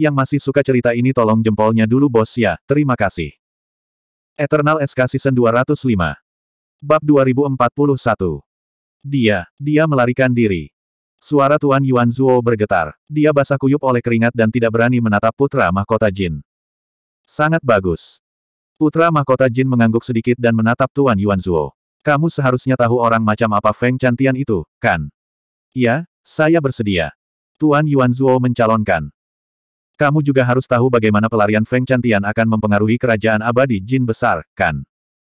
yang masih suka cerita ini tolong jempolnya dulu bos ya, terima kasih. Eternal SK Season 205 Bab 2041 Dia, dia melarikan diri. Suara Tuan Yuan Zuo bergetar. Dia basah kuyup oleh keringat dan tidak berani menatap putra mahkota Jin. Sangat bagus. Putra mahkota Jin mengangguk sedikit dan menatap Tuan Yuan Zuo. Kamu seharusnya tahu orang macam apa Feng cantian itu, kan? Ya, saya bersedia. Tuan Yuan Zuo mencalonkan. Kamu juga harus tahu bagaimana pelarian Feng Cantian akan mempengaruhi kerajaan abadi jin besar, kan?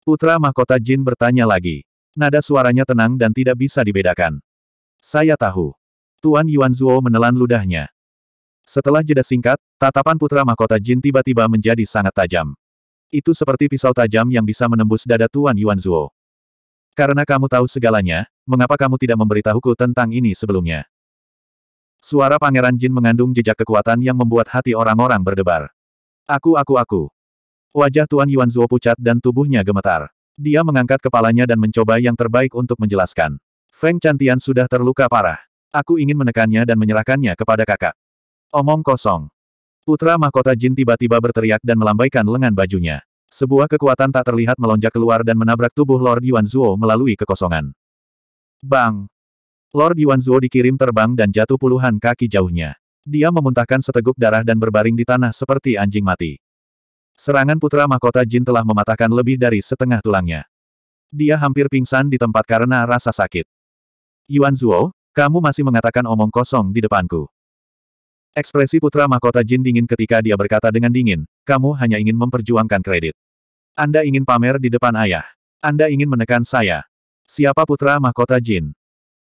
Putra mahkota jin bertanya lagi. Nada suaranya tenang dan tidak bisa dibedakan. Saya tahu. Tuan Yuan Zhuo menelan ludahnya. Setelah jeda singkat, tatapan putra mahkota jin tiba-tiba menjadi sangat tajam. Itu seperti pisau tajam yang bisa menembus dada Tuan Yuan Zhuo. Karena kamu tahu segalanya, mengapa kamu tidak memberitahuku tentang ini sebelumnya? Suara Pangeran Jin mengandung jejak kekuatan yang membuat hati orang-orang berdebar. Aku aku aku. Wajah Tuan Yuan Zuo pucat dan tubuhnya gemetar. Dia mengangkat kepalanya dan mencoba yang terbaik untuk menjelaskan. Feng Chantian sudah terluka parah. Aku ingin menekannya dan menyerahkannya kepada kakak. Omong kosong. Putra mahkota Jin tiba-tiba berteriak dan melambaikan lengan bajunya. Sebuah kekuatan tak terlihat melonjak keluar dan menabrak tubuh Lord Yuan Zuo melalui kekosongan. Bang! Lord Yuan Yuanzuo dikirim terbang dan jatuh puluhan kaki jauhnya. Dia memuntahkan seteguk darah dan berbaring di tanah seperti anjing mati. Serangan putra mahkota Jin telah mematahkan lebih dari setengah tulangnya. Dia hampir pingsan di tempat karena rasa sakit. Yuan Yuanzuo, kamu masih mengatakan omong kosong di depanku. Ekspresi putra mahkota Jin dingin ketika dia berkata dengan dingin, kamu hanya ingin memperjuangkan kredit. Anda ingin pamer di depan ayah. Anda ingin menekan saya. Siapa putra mahkota Jin?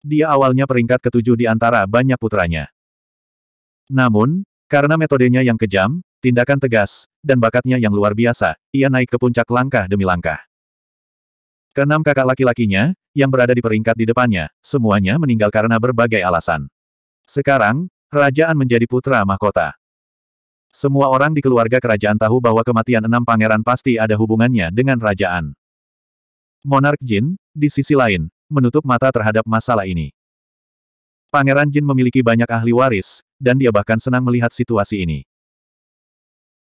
Dia awalnya peringkat ketujuh di antara banyak putranya. Namun, karena metodenya yang kejam, tindakan tegas, dan bakatnya yang luar biasa, ia naik ke puncak langkah demi langkah. Keenam kakak laki-lakinya, yang berada di peringkat di depannya, semuanya meninggal karena berbagai alasan. Sekarang, kerajaan menjadi putra mahkota. Semua orang di keluarga kerajaan tahu bahwa kematian enam pangeran pasti ada hubungannya dengan kerajaan. Monark Jin, di sisi lain, menutup mata terhadap masalah ini. Pangeran Jin memiliki banyak ahli waris, dan dia bahkan senang melihat situasi ini.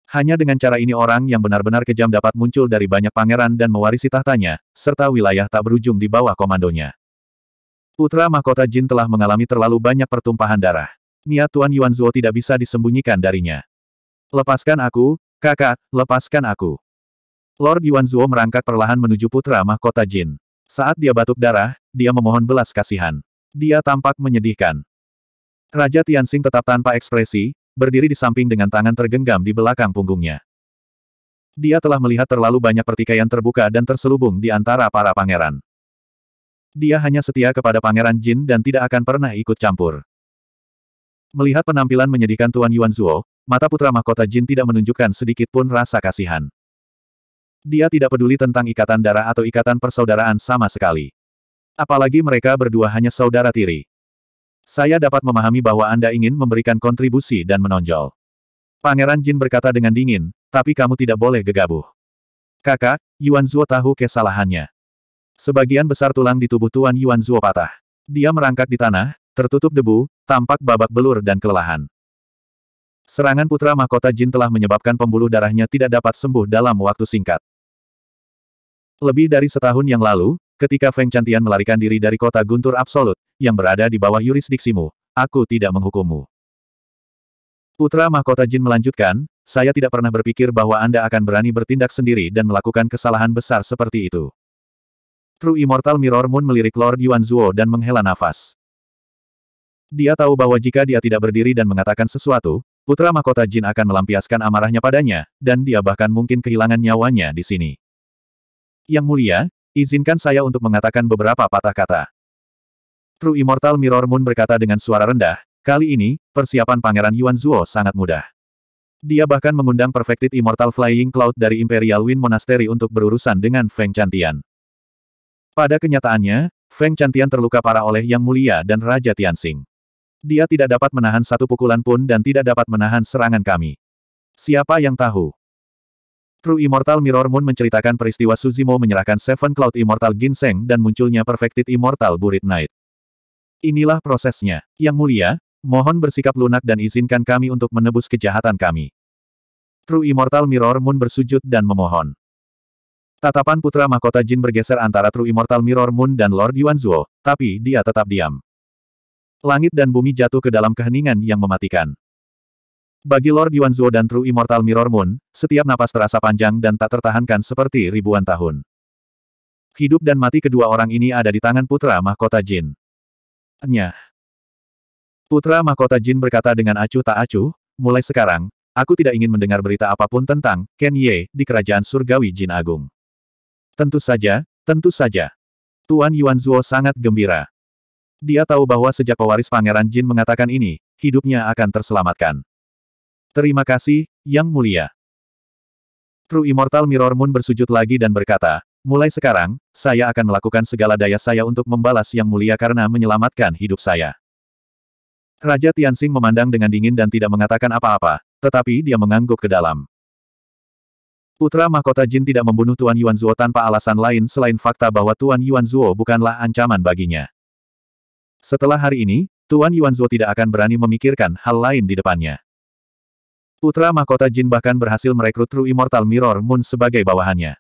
Hanya dengan cara ini orang yang benar-benar kejam dapat muncul dari banyak pangeran dan mewarisi tahtanya, serta wilayah tak berujung di bawah komandonya. Putra mahkota Jin telah mengalami terlalu banyak pertumpahan darah. Niat Tuan Yuan Zuo tidak bisa disembunyikan darinya. Lepaskan aku, kakak, lepaskan aku. Lord Yuan Zuo merangkak perlahan menuju putra mahkota Jin. Saat dia batuk darah, dia memohon belas kasihan. Dia tampak menyedihkan. Raja Tianxing tetap tanpa ekspresi, berdiri di samping dengan tangan tergenggam di belakang punggungnya. Dia telah melihat terlalu banyak pertikaian terbuka dan terselubung di antara para pangeran. Dia hanya setia kepada Pangeran Jin dan tidak akan pernah ikut campur. Melihat penampilan menyedihkan Tuan Yuan Zuo, mata putra mahkota Jin tidak menunjukkan sedikit pun rasa kasihan. Dia tidak peduli tentang ikatan darah atau ikatan persaudaraan sama sekali. Apalagi mereka berdua hanya saudara tiri. Saya dapat memahami bahwa Anda ingin memberikan kontribusi dan menonjol. Pangeran Jin berkata dengan dingin, tapi kamu tidak boleh gegabah. Kakak, Yuan Zuo tahu kesalahannya. Sebagian besar tulang di tubuh Tuan Yuan Zuo patah. Dia merangkak di tanah, tertutup debu, tampak babak belur dan kelelahan. Serangan putra mahkota Jin telah menyebabkan pembuluh darahnya tidak dapat sembuh dalam waktu singkat. Lebih dari setahun yang lalu, ketika Feng Cantian melarikan diri dari kota Guntur Absolut, yang berada di bawah yurisdiksimu, aku tidak menghukummu. Putra Mahkota Jin melanjutkan, saya tidak pernah berpikir bahwa Anda akan berani bertindak sendiri dan melakukan kesalahan besar seperti itu. True Immortal Mirror Moon melirik Lord Yuan Zuo dan menghela nafas. Dia tahu bahwa jika dia tidak berdiri dan mengatakan sesuatu, Putra Mahkota Jin akan melampiaskan amarahnya padanya, dan dia bahkan mungkin kehilangan nyawanya di sini. Yang mulia, izinkan saya untuk mengatakan beberapa patah kata. True Immortal Mirror Moon berkata dengan suara rendah, kali ini, persiapan Pangeran Yuan Zuo sangat mudah. Dia bahkan mengundang Perfected Immortal Flying Cloud dari Imperial Wind Monastery untuk berurusan dengan Feng Chantian. Pada kenyataannya, Feng Chantian terluka parah oleh Yang Mulia dan Raja Tianxing. Dia tidak dapat menahan satu pukulan pun dan tidak dapat menahan serangan kami. Siapa yang tahu? True Immortal Mirror Moon menceritakan peristiwa Suzimo menyerahkan Seven Cloud Immortal Ginseng dan munculnya Perfected Immortal Buried Knight. Inilah prosesnya. Yang mulia, mohon bersikap lunak dan izinkan kami untuk menebus kejahatan kami. True Immortal Mirror Moon bersujud dan memohon. Tatapan putra mahkota Jin bergeser antara True Immortal Mirror Moon dan Lord Yuan Zhuo, tapi dia tetap diam. Langit dan bumi jatuh ke dalam keheningan yang mematikan. Bagi Lord Yuan Yuanzuo dan True Immortal Mirror Moon, setiap napas terasa panjang dan tak tertahankan seperti ribuan tahun. Hidup dan mati kedua orang ini ada di tangan putra mahkota Jin. Nyah. Putra mahkota Jin berkata dengan acuh tak acuh, mulai sekarang, aku tidak ingin mendengar berita apapun tentang Ken Ye di kerajaan surgawi Jin Agung. Tentu saja, tentu saja. Tuan Yuan Yuanzuo sangat gembira. Dia tahu bahwa sejak pewaris Pangeran Jin mengatakan ini, hidupnya akan terselamatkan. Terima kasih, Yang Mulia. True Immortal Mirror Moon bersujud lagi dan berkata, Mulai sekarang, saya akan melakukan segala daya saya untuk membalas Yang Mulia karena menyelamatkan hidup saya. Raja Tianxing memandang dengan dingin dan tidak mengatakan apa-apa, tetapi dia mengangguk ke dalam. Putra mahkota Jin tidak membunuh Tuan Yuan Zuo tanpa alasan lain selain fakta bahwa Tuan Yuan Zuo bukanlah ancaman baginya. Setelah hari ini, Tuan Yuan Zuo tidak akan berani memikirkan hal lain di depannya. Putra Mahkota Jin bahkan berhasil merekrut True Immortal Mirror Moon sebagai bawahannya.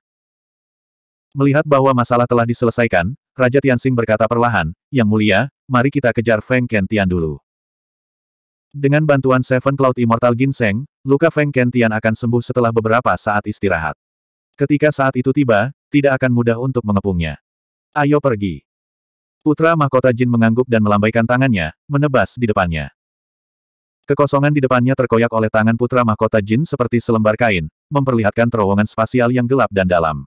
Melihat bahwa masalah telah diselesaikan, Raja Tianxing berkata perlahan, Yang mulia, mari kita kejar Feng Kentian dulu. Dengan bantuan Seven Cloud Immortal Ginseng, luka Feng Kentian akan sembuh setelah beberapa saat istirahat. Ketika saat itu tiba, tidak akan mudah untuk mengepungnya. Ayo pergi. Putra Mahkota Jin mengangguk dan melambaikan tangannya, menebas di depannya. Kekosongan di depannya terkoyak oleh tangan putra mahkota Jin seperti selembar kain, memperlihatkan terowongan spasial yang gelap dan dalam.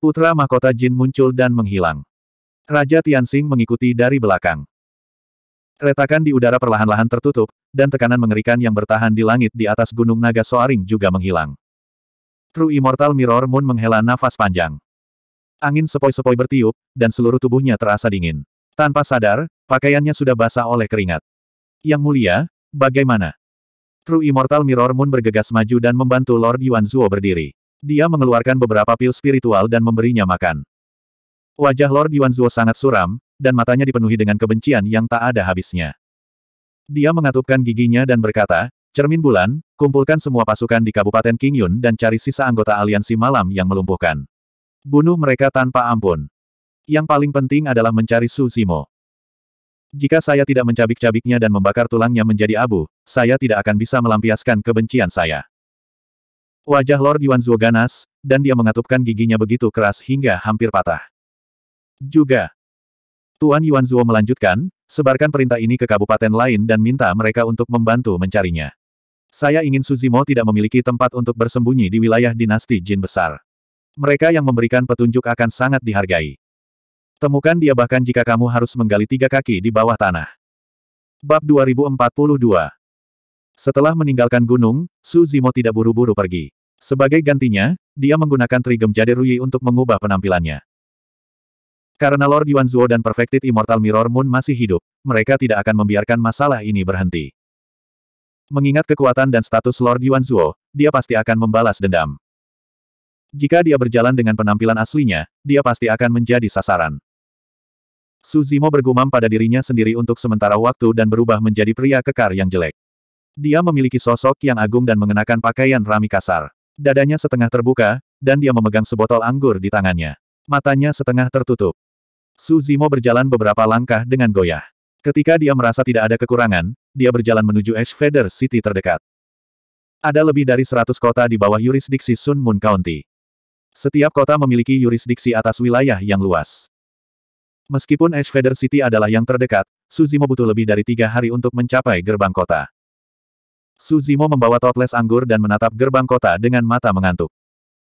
Putra mahkota Jin muncul dan menghilang. Raja Tianxing mengikuti dari belakang. Retakan di udara perlahan-lahan tertutup, dan tekanan mengerikan yang bertahan di langit di atas gunung naga Soaring juga menghilang. True Immortal Mirror Moon menghela nafas panjang. Angin sepoi-sepoi bertiup, dan seluruh tubuhnya terasa dingin. Tanpa sadar, pakaiannya sudah basah oleh keringat. Yang mulia, Bagaimana? True Immortal Mirror Moon bergegas maju dan membantu Lord Yuan Zuo berdiri. Dia mengeluarkan beberapa pil spiritual dan memberinya makan. Wajah Lord Yuan Zuo sangat suram, dan matanya dipenuhi dengan kebencian yang tak ada habisnya. Dia mengatupkan giginya dan berkata, Cermin bulan, kumpulkan semua pasukan di Kabupaten King Yun dan cari sisa anggota aliansi malam yang melumpuhkan. Bunuh mereka tanpa ampun. Yang paling penting adalah mencari Su Zimo. Jika saya tidak mencabik-cabiknya dan membakar tulangnya menjadi abu, saya tidak akan bisa melampiaskan kebencian saya. Wajah Lord Yuan Zuo ganas, dan dia mengatupkan giginya begitu keras hingga hampir patah. Juga, Tuan Yuan Zuo melanjutkan, sebarkan perintah ini ke kabupaten lain dan minta mereka untuk membantu mencarinya. Saya ingin Suzimo tidak memiliki tempat untuk bersembunyi di wilayah dinasti Jin besar. Mereka yang memberikan petunjuk akan sangat dihargai. Temukan dia bahkan jika kamu harus menggali tiga kaki di bawah tanah. Bab 2042 Setelah meninggalkan gunung, Su Zimo tidak buru-buru pergi. Sebagai gantinya, dia menggunakan trigem jade Rui untuk mengubah penampilannya. Karena Lord Yuan Zhuo dan Perfected Immortal Mirror Moon masih hidup, mereka tidak akan membiarkan masalah ini berhenti. Mengingat kekuatan dan status Lord Yuan Zhuo, dia pasti akan membalas dendam. Jika dia berjalan dengan penampilan aslinya, dia pasti akan menjadi sasaran. Suzimo bergumam pada dirinya sendiri untuk sementara waktu dan berubah menjadi pria kekar yang jelek. Dia memiliki sosok yang agung dan mengenakan pakaian rami kasar. Dadanya setengah terbuka, dan dia memegang sebotol anggur di tangannya. Matanya setengah tertutup. Suzimo berjalan beberapa langkah dengan goyah. Ketika dia merasa tidak ada kekurangan, dia berjalan menuju Ash Feather City terdekat. Ada lebih dari 100 kota di bawah yurisdiksi Sun Moon County. Setiap kota memiliki yurisdiksi atas wilayah yang luas. Meskipun Ash Feather City adalah yang terdekat, Suzimo butuh lebih dari tiga hari untuk mencapai gerbang kota. Suzimo membawa toples anggur dan menatap gerbang kota dengan mata mengantuk.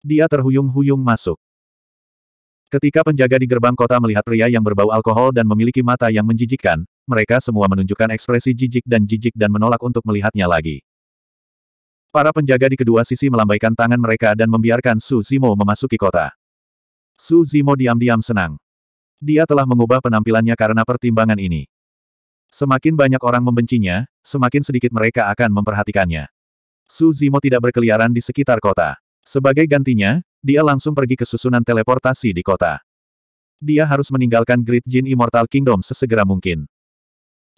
Dia terhuyung-huyung masuk. Ketika penjaga di gerbang kota melihat pria yang berbau alkohol dan memiliki mata yang menjijikkan, mereka semua menunjukkan ekspresi jijik dan jijik dan menolak untuk melihatnya lagi. Para penjaga di kedua sisi melambaikan tangan mereka dan membiarkan Suzimo memasuki kota. Suzimo diam-diam senang. Dia telah mengubah penampilannya karena pertimbangan ini. Semakin banyak orang membencinya, semakin sedikit mereka akan memperhatikannya. Su Zimo tidak berkeliaran di sekitar kota. Sebagai gantinya, dia langsung pergi ke susunan teleportasi di kota. Dia harus meninggalkan Great Jin Immortal Kingdom sesegera mungkin.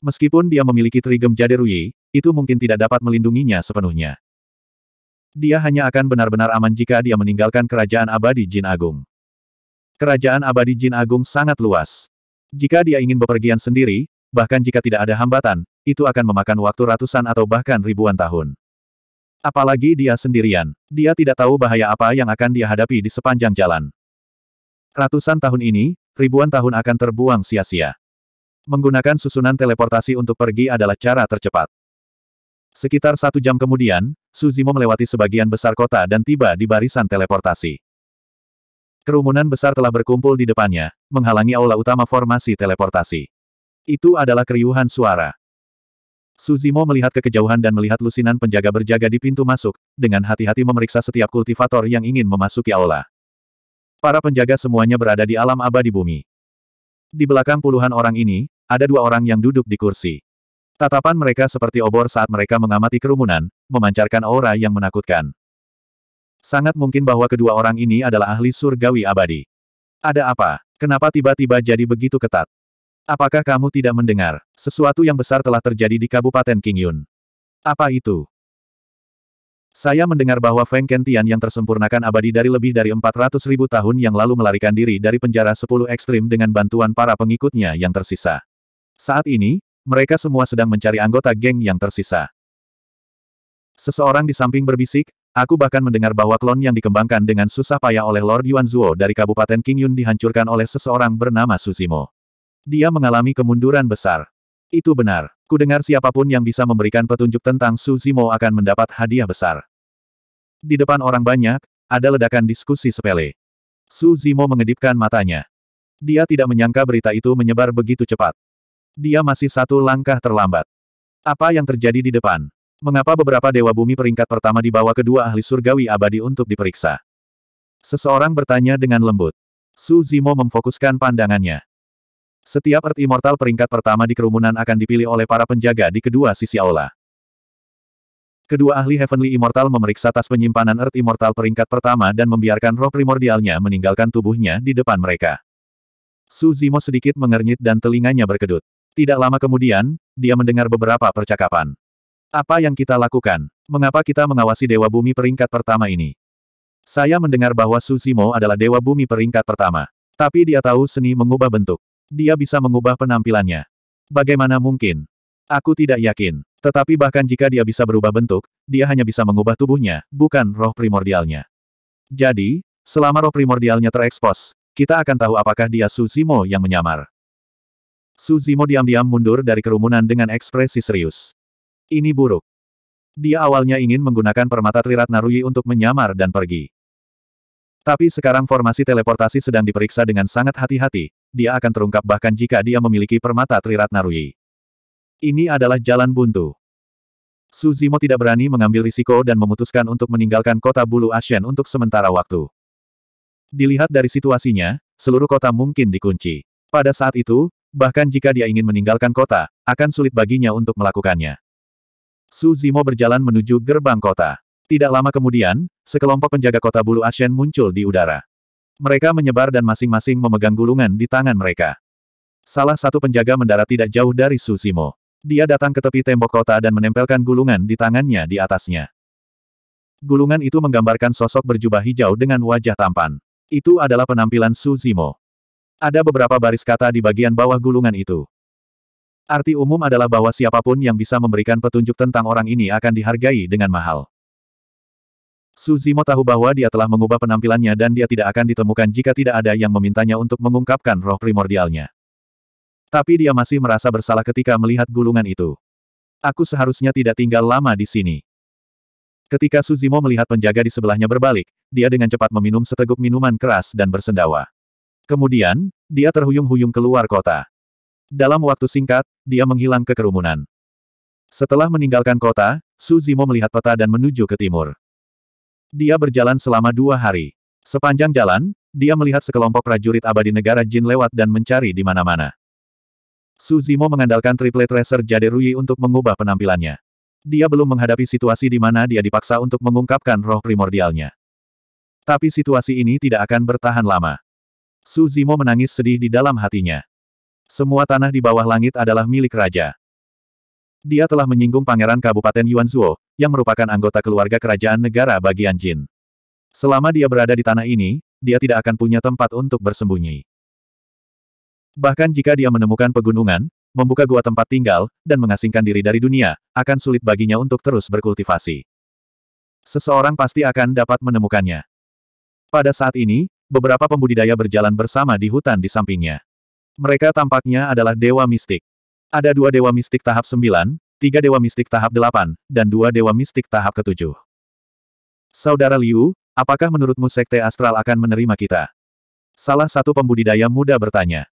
Meskipun dia memiliki Trigem Jade Rui, itu mungkin tidak dapat melindunginya sepenuhnya. Dia hanya akan benar-benar aman jika dia meninggalkan kerajaan abadi Jin Agung kerajaan abadi jin agung sangat luas. Jika dia ingin bepergian sendiri, bahkan jika tidak ada hambatan, itu akan memakan waktu ratusan atau bahkan ribuan tahun. Apalagi dia sendirian. Dia tidak tahu bahaya apa yang akan dia hadapi di sepanjang jalan. Ratusan tahun ini, ribuan tahun akan terbuang sia-sia. Menggunakan susunan teleportasi untuk pergi adalah cara tercepat. Sekitar satu jam kemudian, Suzimo melewati sebagian besar kota dan tiba di barisan teleportasi. Kerumunan besar telah berkumpul di depannya, menghalangi aula utama formasi teleportasi. Itu adalah keriuhan suara. Suzimo melihat ke kejauhan dan melihat lusinan penjaga berjaga di pintu masuk, dengan hati-hati memeriksa setiap kultivator yang ingin memasuki aula. Para penjaga semuanya berada di alam abadi bumi. Di belakang puluhan orang ini, ada dua orang yang duduk di kursi. Tatapan mereka seperti obor saat mereka mengamati kerumunan, memancarkan aura yang menakutkan. Sangat mungkin bahwa kedua orang ini adalah ahli surgawi abadi. Ada apa? Kenapa tiba-tiba jadi begitu ketat? Apakah kamu tidak mendengar? Sesuatu yang besar telah terjadi di Kabupaten Qingyun. Apa itu? Saya mendengar bahwa Feng Kentian yang tersempurnakan abadi dari lebih dari 400 ribu tahun yang lalu melarikan diri dari penjara 10 ekstrim dengan bantuan para pengikutnya yang tersisa. Saat ini, mereka semua sedang mencari anggota geng yang tersisa. Seseorang di samping berbisik, Aku bahkan mendengar bahwa klon yang dikembangkan dengan susah payah oleh Lord Yuan Zhuo dari Kabupaten Qingyun dihancurkan oleh seseorang bernama Susimo. Dia mengalami kemunduran besar. Itu benar. Kudengar siapapun yang bisa memberikan petunjuk tentang Susimo akan mendapat hadiah besar. Di depan orang banyak, ada ledakan diskusi sepele. Su Zimo mengedipkan matanya. Dia tidak menyangka berita itu menyebar begitu cepat. Dia masih satu langkah terlambat. Apa yang terjadi di depan? Mengapa beberapa dewa bumi peringkat pertama dibawa kedua ahli surgawi abadi untuk diperiksa? Seseorang bertanya dengan lembut. Su Zimo memfokuskan pandangannya. Setiap Earth Immortal peringkat pertama di kerumunan akan dipilih oleh para penjaga di kedua sisi aula. Kedua ahli Heavenly Immortal memeriksa tas penyimpanan Earth Immortal peringkat pertama dan membiarkan roh primordialnya meninggalkan tubuhnya di depan mereka. Su Zimo sedikit mengernyit dan telinganya berkedut. Tidak lama kemudian, dia mendengar beberapa percakapan. Apa yang kita lakukan? Mengapa kita mengawasi Dewa Bumi peringkat pertama ini? Saya mendengar bahwa Suzimo adalah Dewa Bumi peringkat pertama. Tapi dia tahu seni mengubah bentuk. Dia bisa mengubah penampilannya. Bagaimana mungkin? Aku tidak yakin. Tetapi bahkan jika dia bisa berubah bentuk, dia hanya bisa mengubah tubuhnya, bukan roh primordialnya. Jadi, selama roh primordialnya terekspos, kita akan tahu apakah dia Suzimo yang menyamar. Suzimo diam-diam mundur dari kerumunan dengan ekspresi serius. Ini buruk. Dia awalnya ingin menggunakan permata Triratna Narui untuk menyamar dan pergi. Tapi sekarang formasi teleportasi sedang diperiksa dengan sangat hati-hati, dia akan terungkap bahkan jika dia memiliki permata Triratna Narui. Ini adalah jalan buntu. Suzimo tidak berani mengambil risiko dan memutuskan untuk meninggalkan kota Bulu Ashen untuk sementara waktu. Dilihat dari situasinya, seluruh kota mungkin dikunci. Pada saat itu, bahkan jika dia ingin meninggalkan kota, akan sulit baginya untuk melakukannya. Su Zimo berjalan menuju gerbang kota. Tidak lama kemudian, sekelompok penjaga kota bulu Ashen muncul di udara. Mereka menyebar dan masing-masing memegang gulungan di tangan mereka. Salah satu penjaga mendarat tidak jauh dari Su Zimo. Dia datang ke tepi tembok kota dan menempelkan gulungan di tangannya di atasnya. Gulungan itu menggambarkan sosok berjubah hijau dengan wajah tampan. Itu adalah penampilan Su Zimo. Ada beberapa baris kata di bagian bawah gulungan itu. Arti umum adalah bahwa siapapun yang bisa memberikan petunjuk tentang orang ini akan dihargai dengan mahal. Suzimo tahu bahwa dia telah mengubah penampilannya dan dia tidak akan ditemukan jika tidak ada yang memintanya untuk mengungkapkan roh primordialnya. Tapi dia masih merasa bersalah ketika melihat gulungan itu. Aku seharusnya tidak tinggal lama di sini. Ketika Suzimo melihat penjaga di sebelahnya berbalik, dia dengan cepat meminum seteguk minuman keras dan bersendawa. Kemudian, dia terhuyung-huyung keluar kota. Dalam waktu singkat, dia menghilang ke kerumunan. Setelah meninggalkan kota, Su Zimo melihat peta dan menuju ke timur. Dia berjalan selama dua hari. Sepanjang jalan, dia melihat sekelompok prajurit abadi negara Jin lewat dan mencari di mana-mana. Su Zimo mengandalkan Triple tracer Jade Rui untuk mengubah penampilannya. Dia belum menghadapi situasi di mana dia dipaksa untuk mengungkapkan roh primordialnya. Tapi situasi ini tidak akan bertahan lama. Su Zimo menangis sedih di dalam hatinya. Semua tanah di bawah langit adalah milik raja. Dia telah menyinggung Pangeran Kabupaten Yuanzuo, yang merupakan anggota keluarga kerajaan negara bagian Jin. Selama dia berada di tanah ini, dia tidak akan punya tempat untuk bersembunyi. Bahkan jika dia menemukan pegunungan, membuka gua tempat tinggal, dan mengasingkan diri dari dunia, akan sulit baginya untuk terus berkultivasi. Seseorang pasti akan dapat menemukannya. Pada saat ini, beberapa pembudidaya berjalan bersama di hutan di sampingnya. Mereka tampaknya adalah dewa mistik. Ada dua dewa mistik tahap sembilan, tiga dewa mistik tahap delapan, dan dua dewa mistik tahap ketujuh. Saudara Liu, apakah menurutmu Sekte Astral akan menerima kita? Salah satu pembudidaya muda bertanya.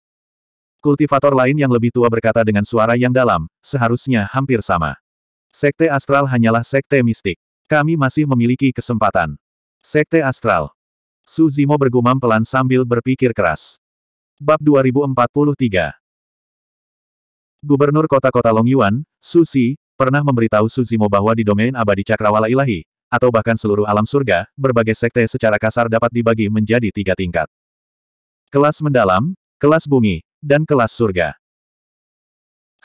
Kultivator lain yang lebih tua berkata dengan suara yang dalam, seharusnya hampir sama. Sekte Astral hanyalah Sekte Mistik. Kami masih memiliki kesempatan. Sekte Astral. Suzimo bergumam pelan sambil berpikir keras. Bab 2043 Gubernur kota-kota Longyuan, Susi, pernah memberitahu Suzimo bahwa di domain abadi cakrawala ilahi, atau bahkan seluruh alam surga, berbagai sekte secara kasar dapat dibagi menjadi tiga tingkat. Kelas mendalam, kelas bumi, dan kelas surga.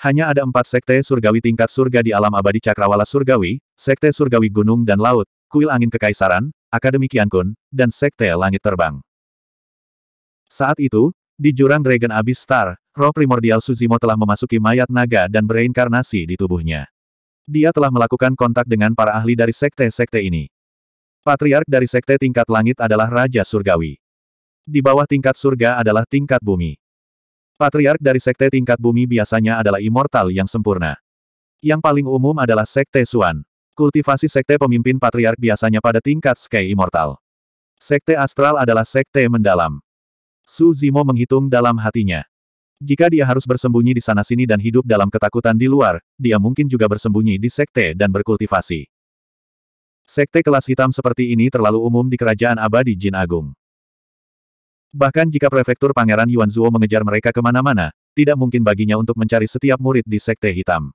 Hanya ada empat sekte surgawi tingkat surga di alam abadi cakrawala surgawi, sekte surgawi gunung dan laut, kuil angin kekaisaran, akademi Kiankun, dan sekte langit terbang. Saat itu, di jurang Dragon Abyss Star, roh primordial Suzimo telah memasuki mayat naga dan bereinkarnasi di tubuhnya. Dia telah melakukan kontak dengan para ahli dari sekte-sekte ini. Patriark dari sekte tingkat langit adalah Raja Surgawi. Di bawah tingkat surga adalah tingkat bumi. Patriark dari sekte tingkat bumi biasanya adalah immortal yang sempurna. Yang paling umum adalah sekte Suan. Kultivasi sekte pemimpin patriark biasanya pada tingkat Sky Immortal. Sekte Astral adalah sekte mendalam. Su Zimo menghitung dalam hatinya. Jika dia harus bersembunyi di sana-sini dan hidup dalam ketakutan di luar, dia mungkin juga bersembunyi di sekte dan berkultivasi. Sekte kelas hitam seperti ini terlalu umum di kerajaan abadi Jin Agung. Bahkan jika prefektur Pangeran Yuan Zuo mengejar mereka kemana-mana, tidak mungkin baginya untuk mencari setiap murid di sekte hitam.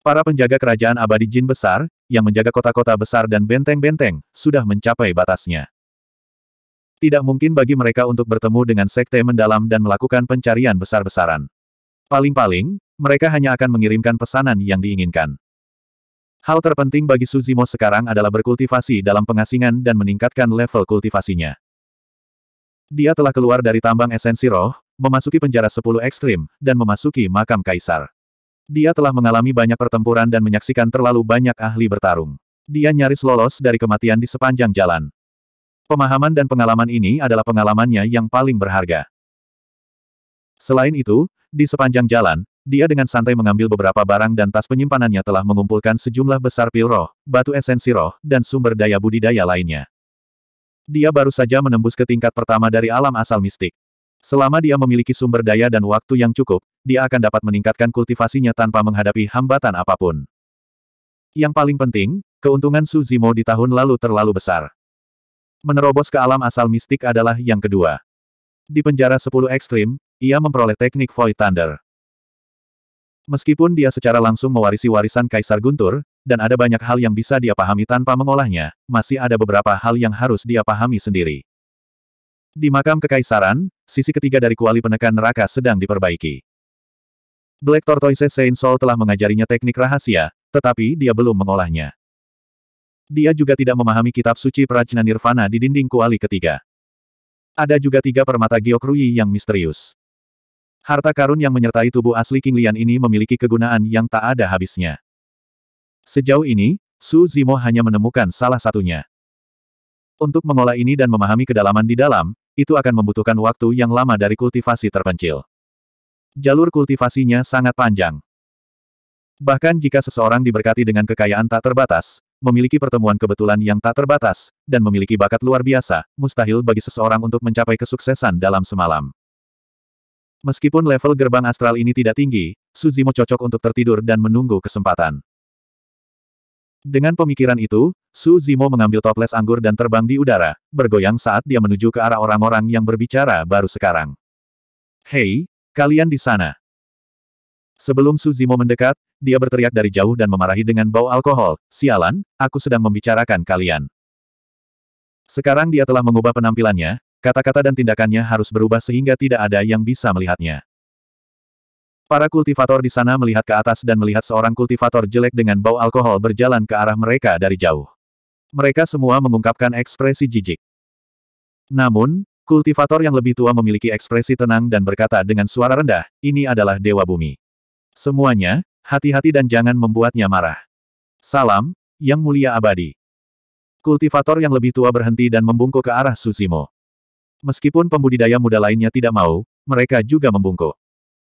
Para penjaga kerajaan abadi Jin besar, yang menjaga kota-kota besar dan benteng-benteng, sudah mencapai batasnya. Tidak mungkin bagi mereka untuk bertemu dengan sekte mendalam dan melakukan pencarian besar-besaran. Paling-paling, mereka hanya akan mengirimkan pesanan yang diinginkan. Hal terpenting bagi Suzimo sekarang adalah berkultivasi dalam pengasingan dan meningkatkan level kultivasinya. Dia telah keluar dari tambang esensi roh, memasuki penjara 10 ekstrim, dan memasuki makam kaisar. Dia telah mengalami banyak pertempuran dan menyaksikan terlalu banyak ahli bertarung. Dia nyaris lolos dari kematian di sepanjang jalan. Pemahaman dan pengalaman ini adalah pengalamannya yang paling berharga. Selain itu, di sepanjang jalan, dia dengan santai mengambil beberapa barang dan tas penyimpanannya telah mengumpulkan sejumlah besar pil roh, batu esensi roh, dan sumber daya budidaya lainnya. Dia baru saja menembus ke tingkat pertama dari alam asal mistik. Selama dia memiliki sumber daya dan waktu yang cukup, dia akan dapat meningkatkan kultivasinya tanpa menghadapi hambatan apapun. Yang paling penting, keuntungan Suzimo di tahun lalu terlalu besar. Menerobos ke alam asal mistik adalah yang kedua. Di penjara sepuluh ekstrim, ia memperoleh teknik Void Thunder. Meskipun dia secara langsung mewarisi warisan Kaisar Guntur, dan ada banyak hal yang bisa dia pahami tanpa mengolahnya, masih ada beberapa hal yang harus dia pahami sendiri. Di makam kekaisaran, sisi ketiga dari kuali penekan neraka sedang diperbaiki. Black Tortoise Saint Soul telah mengajarinya teknik rahasia, tetapi dia belum mengolahnya. Dia juga tidak memahami kitab suci Prajna Nirvana di dinding kuali ketiga. Ada juga tiga permata giok rui yang misterius. Harta karun yang menyertai tubuh asli King Lian ini memiliki kegunaan yang tak ada habisnya. Sejauh ini, Su Zimo hanya menemukan salah satunya. Untuk mengolah ini dan memahami kedalaman di dalam, itu akan membutuhkan waktu yang lama dari kultivasi terpencil. Jalur kultivasinya sangat panjang. Bahkan jika seseorang diberkati dengan kekayaan tak terbatas, memiliki pertemuan kebetulan yang tak terbatas, dan memiliki bakat luar biasa, mustahil bagi seseorang untuk mencapai kesuksesan dalam semalam. Meskipun level gerbang astral ini tidak tinggi, Suzimo cocok untuk tertidur dan menunggu kesempatan. Dengan pemikiran itu, Su Zimo mengambil toples anggur dan terbang di udara, bergoyang saat dia menuju ke arah orang-orang yang berbicara baru sekarang. Hei, kalian di sana. Sebelum Suzimo mendekat, dia berteriak dari jauh dan memarahi dengan bau alkohol, sialan, aku sedang membicarakan kalian. Sekarang dia telah mengubah penampilannya, kata-kata dan tindakannya harus berubah sehingga tidak ada yang bisa melihatnya. Para kultivator di sana melihat ke atas dan melihat seorang kultivator jelek dengan bau alkohol berjalan ke arah mereka dari jauh. Mereka semua mengungkapkan ekspresi jijik. Namun, kultivator yang lebih tua memiliki ekspresi tenang dan berkata dengan suara rendah, ini adalah Dewa Bumi. Semuanya, hati-hati dan jangan membuatnya marah. Salam, Yang Mulia Abadi. Kultivator yang lebih tua berhenti dan membungkuk ke arah Suzimo. Meskipun pembudidaya muda lainnya tidak mau, mereka juga membungkuk.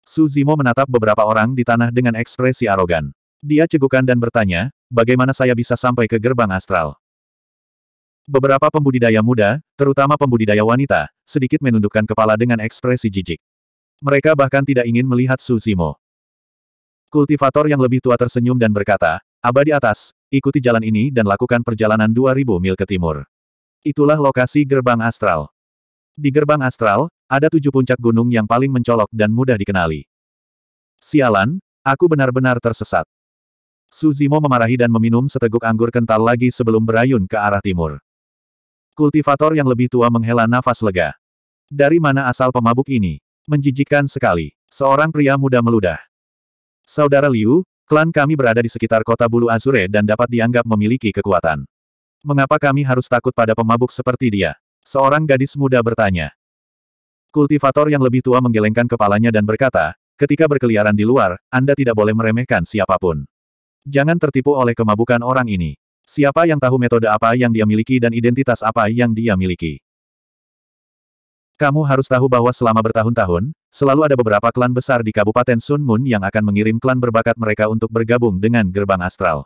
Suzimo menatap beberapa orang di tanah dengan ekspresi arogan. Dia cegukan dan bertanya, bagaimana saya bisa sampai ke gerbang astral? Beberapa pembudidaya muda, terutama pembudidaya wanita, sedikit menundukkan kepala dengan ekspresi jijik. Mereka bahkan tidak ingin melihat Suzimo. Kultivator yang lebih tua tersenyum dan berkata, "Abadi atas, ikuti jalan ini dan lakukan perjalanan 2000 mil ke timur. Itulah lokasi gerbang astral. Di gerbang astral, ada tujuh puncak gunung yang paling mencolok dan mudah dikenali. Sialan, aku benar-benar tersesat. Suzimo memarahi dan meminum seteguk anggur kental lagi sebelum berayun ke arah timur. Kultivator yang lebih tua menghela nafas lega. Dari mana asal pemabuk ini? Menjijikkan sekali. Seorang pria muda meludah. Saudara Liu, klan kami berada di sekitar kota Bulu Azure dan dapat dianggap memiliki kekuatan. Mengapa kami harus takut pada pemabuk seperti dia? Seorang gadis muda bertanya. Kultivator yang lebih tua menggelengkan kepalanya dan berkata, ketika berkeliaran di luar, Anda tidak boleh meremehkan siapapun. Jangan tertipu oleh kemabukan orang ini. Siapa yang tahu metode apa yang dia miliki dan identitas apa yang dia miliki? Kamu harus tahu bahwa selama bertahun-tahun, Selalu ada beberapa klan besar di Kabupaten Sun Moon yang akan mengirim klan berbakat mereka untuk bergabung dengan gerbang astral.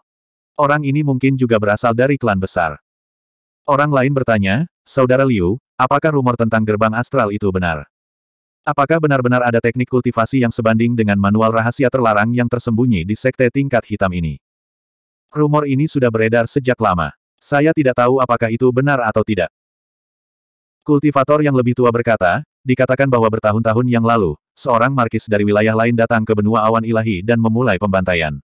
Orang ini mungkin juga berasal dari klan besar. Orang lain bertanya, Saudara Liu, apakah rumor tentang gerbang astral itu benar? Apakah benar-benar ada teknik kultivasi yang sebanding dengan manual rahasia terlarang yang tersembunyi di sekte tingkat hitam ini? Rumor ini sudah beredar sejak lama. Saya tidak tahu apakah itu benar atau tidak. Kultivator yang lebih tua berkata, Dikatakan bahwa bertahun-tahun yang lalu, seorang markis dari wilayah lain datang ke benua awan ilahi dan memulai pembantaian.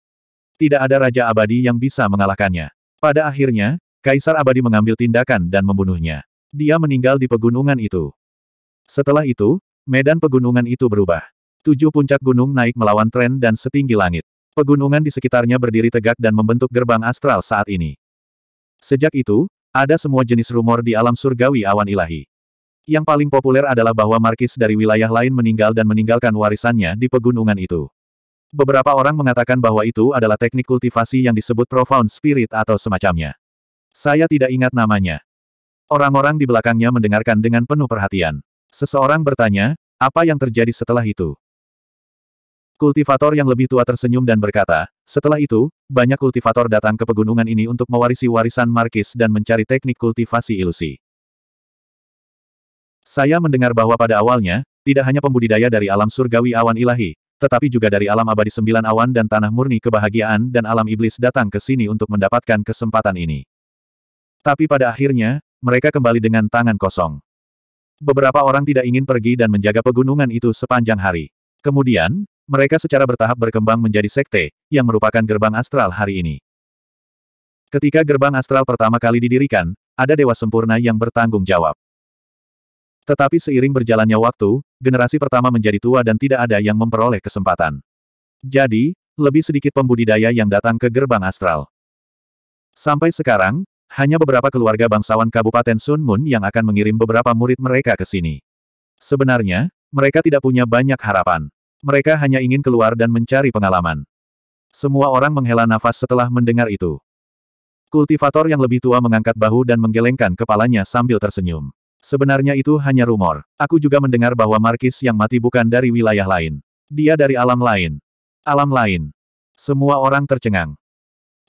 Tidak ada raja abadi yang bisa mengalahkannya. Pada akhirnya, Kaisar abadi mengambil tindakan dan membunuhnya. Dia meninggal di pegunungan itu. Setelah itu, medan pegunungan itu berubah. Tujuh puncak gunung naik melawan tren dan setinggi langit. Pegunungan di sekitarnya berdiri tegak dan membentuk gerbang astral saat ini. Sejak itu, ada semua jenis rumor di alam surgawi awan ilahi. Yang paling populer adalah bahwa markis dari wilayah lain meninggal dan meninggalkan warisannya di pegunungan itu. Beberapa orang mengatakan bahwa itu adalah teknik kultivasi yang disebut profound spirit atau semacamnya. Saya tidak ingat namanya. Orang-orang di belakangnya mendengarkan dengan penuh perhatian. Seseorang bertanya, apa yang terjadi setelah itu? Kultivator yang lebih tua tersenyum dan berkata, setelah itu, banyak kultivator datang ke pegunungan ini untuk mewarisi warisan Markis dan mencari teknik kultivasi ilusi. Saya mendengar bahwa pada awalnya, tidak hanya pembudidaya dari alam surgawi awan ilahi, tetapi juga dari alam abadi sembilan awan dan tanah murni kebahagiaan dan alam iblis datang ke sini untuk mendapatkan kesempatan ini. Tapi pada akhirnya, mereka kembali dengan tangan kosong. Beberapa orang tidak ingin pergi dan menjaga pegunungan itu sepanjang hari. Kemudian, mereka secara bertahap berkembang menjadi sekte, yang merupakan gerbang astral hari ini. Ketika gerbang astral pertama kali didirikan, ada dewa sempurna yang bertanggung jawab. Tetapi seiring berjalannya waktu, generasi pertama menjadi tua dan tidak ada yang memperoleh kesempatan. Jadi, lebih sedikit pembudidaya yang datang ke gerbang astral. Sampai sekarang, hanya beberapa keluarga bangsawan Kabupaten Sun Moon yang akan mengirim beberapa murid mereka ke sini. Sebenarnya, mereka tidak punya banyak harapan. Mereka hanya ingin keluar dan mencari pengalaman. Semua orang menghela nafas setelah mendengar itu. Kultivator yang lebih tua mengangkat bahu dan menggelengkan kepalanya sambil tersenyum. Sebenarnya itu hanya rumor. Aku juga mendengar bahwa Markis yang mati bukan dari wilayah lain. Dia dari alam lain. Alam lain. Semua orang tercengang.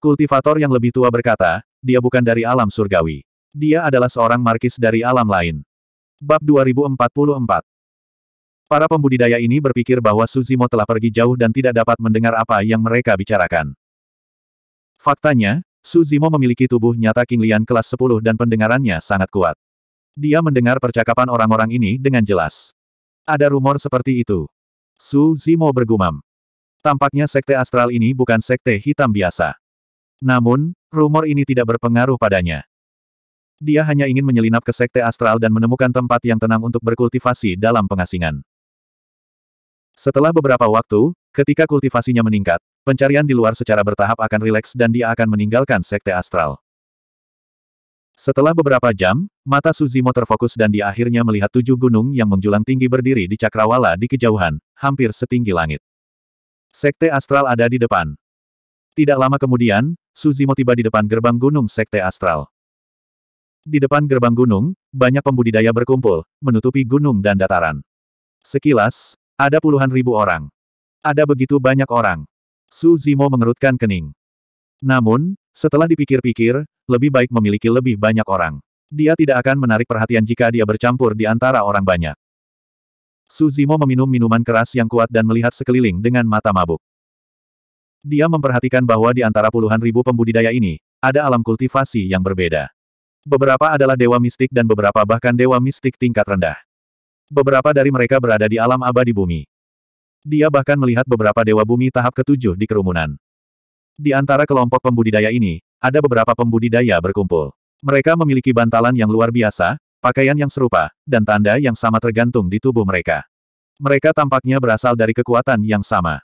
Kultivator yang lebih tua berkata, dia bukan dari alam surgawi. Dia adalah seorang Markis dari alam lain. Bab 2044 Para pembudidaya ini berpikir bahwa Suzimo telah pergi jauh dan tidak dapat mendengar apa yang mereka bicarakan. Faktanya, Suzimo memiliki tubuh nyata King Lian kelas 10 dan pendengarannya sangat kuat. Dia mendengar percakapan orang-orang ini dengan jelas. Ada rumor seperti itu. Su Zimo bergumam. Tampaknya sekte astral ini bukan sekte hitam biasa. Namun, rumor ini tidak berpengaruh padanya. Dia hanya ingin menyelinap ke sekte astral dan menemukan tempat yang tenang untuk berkultivasi dalam pengasingan. Setelah beberapa waktu, ketika kultivasinya meningkat, pencarian di luar secara bertahap akan rileks dan dia akan meninggalkan sekte astral. Setelah beberapa jam, mata Suzimo terfokus dan dia akhirnya melihat tujuh gunung yang menjulang tinggi berdiri di cakrawala di kejauhan, hampir setinggi langit. Sekte Astral ada di depan. Tidak lama kemudian, Suzimo tiba di depan gerbang gunung Sekte Astral. Di depan gerbang gunung, banyak pembudidaya berkumpul, menutupi gunung dan dataran. Sekilas, ada puluhan ribu orang. Ada begitu banyak orang. Suzimo mengerutkan kening. Namun, setelah dipikir-pikir, lebih baik memiliki lebih banyak orang. Dia tidak akan menarik perhatian jika dia bercampur di antara orang banyak. Suzimo meminum minuman keras yang kuat dan melihat sekeliling dengan mata mabuk. Dia memperhatikan bahwa di antara puluhan ribu pembudidaya ini, ada alam kultivasi yang berbeda. Beberapa adalah dewa mistik dan beberapa bahkan dewa mistik tingkat rendah. Beberapa dari mereka berada di alam abadi bumi. Dia bahkan melihat beberapa dewa bumi tahap ketujuh di kerumunan. Di antara kelompok pembudidaya ini, ada beberapa pembudidaya berkumpul. Mereka memiliki bantalan yang luar biasa, pakaian yang serupa, dan tanda yang sama tergantung di tubuh mereka. Mereka tampaknya berasal dari kekuatan yang sama.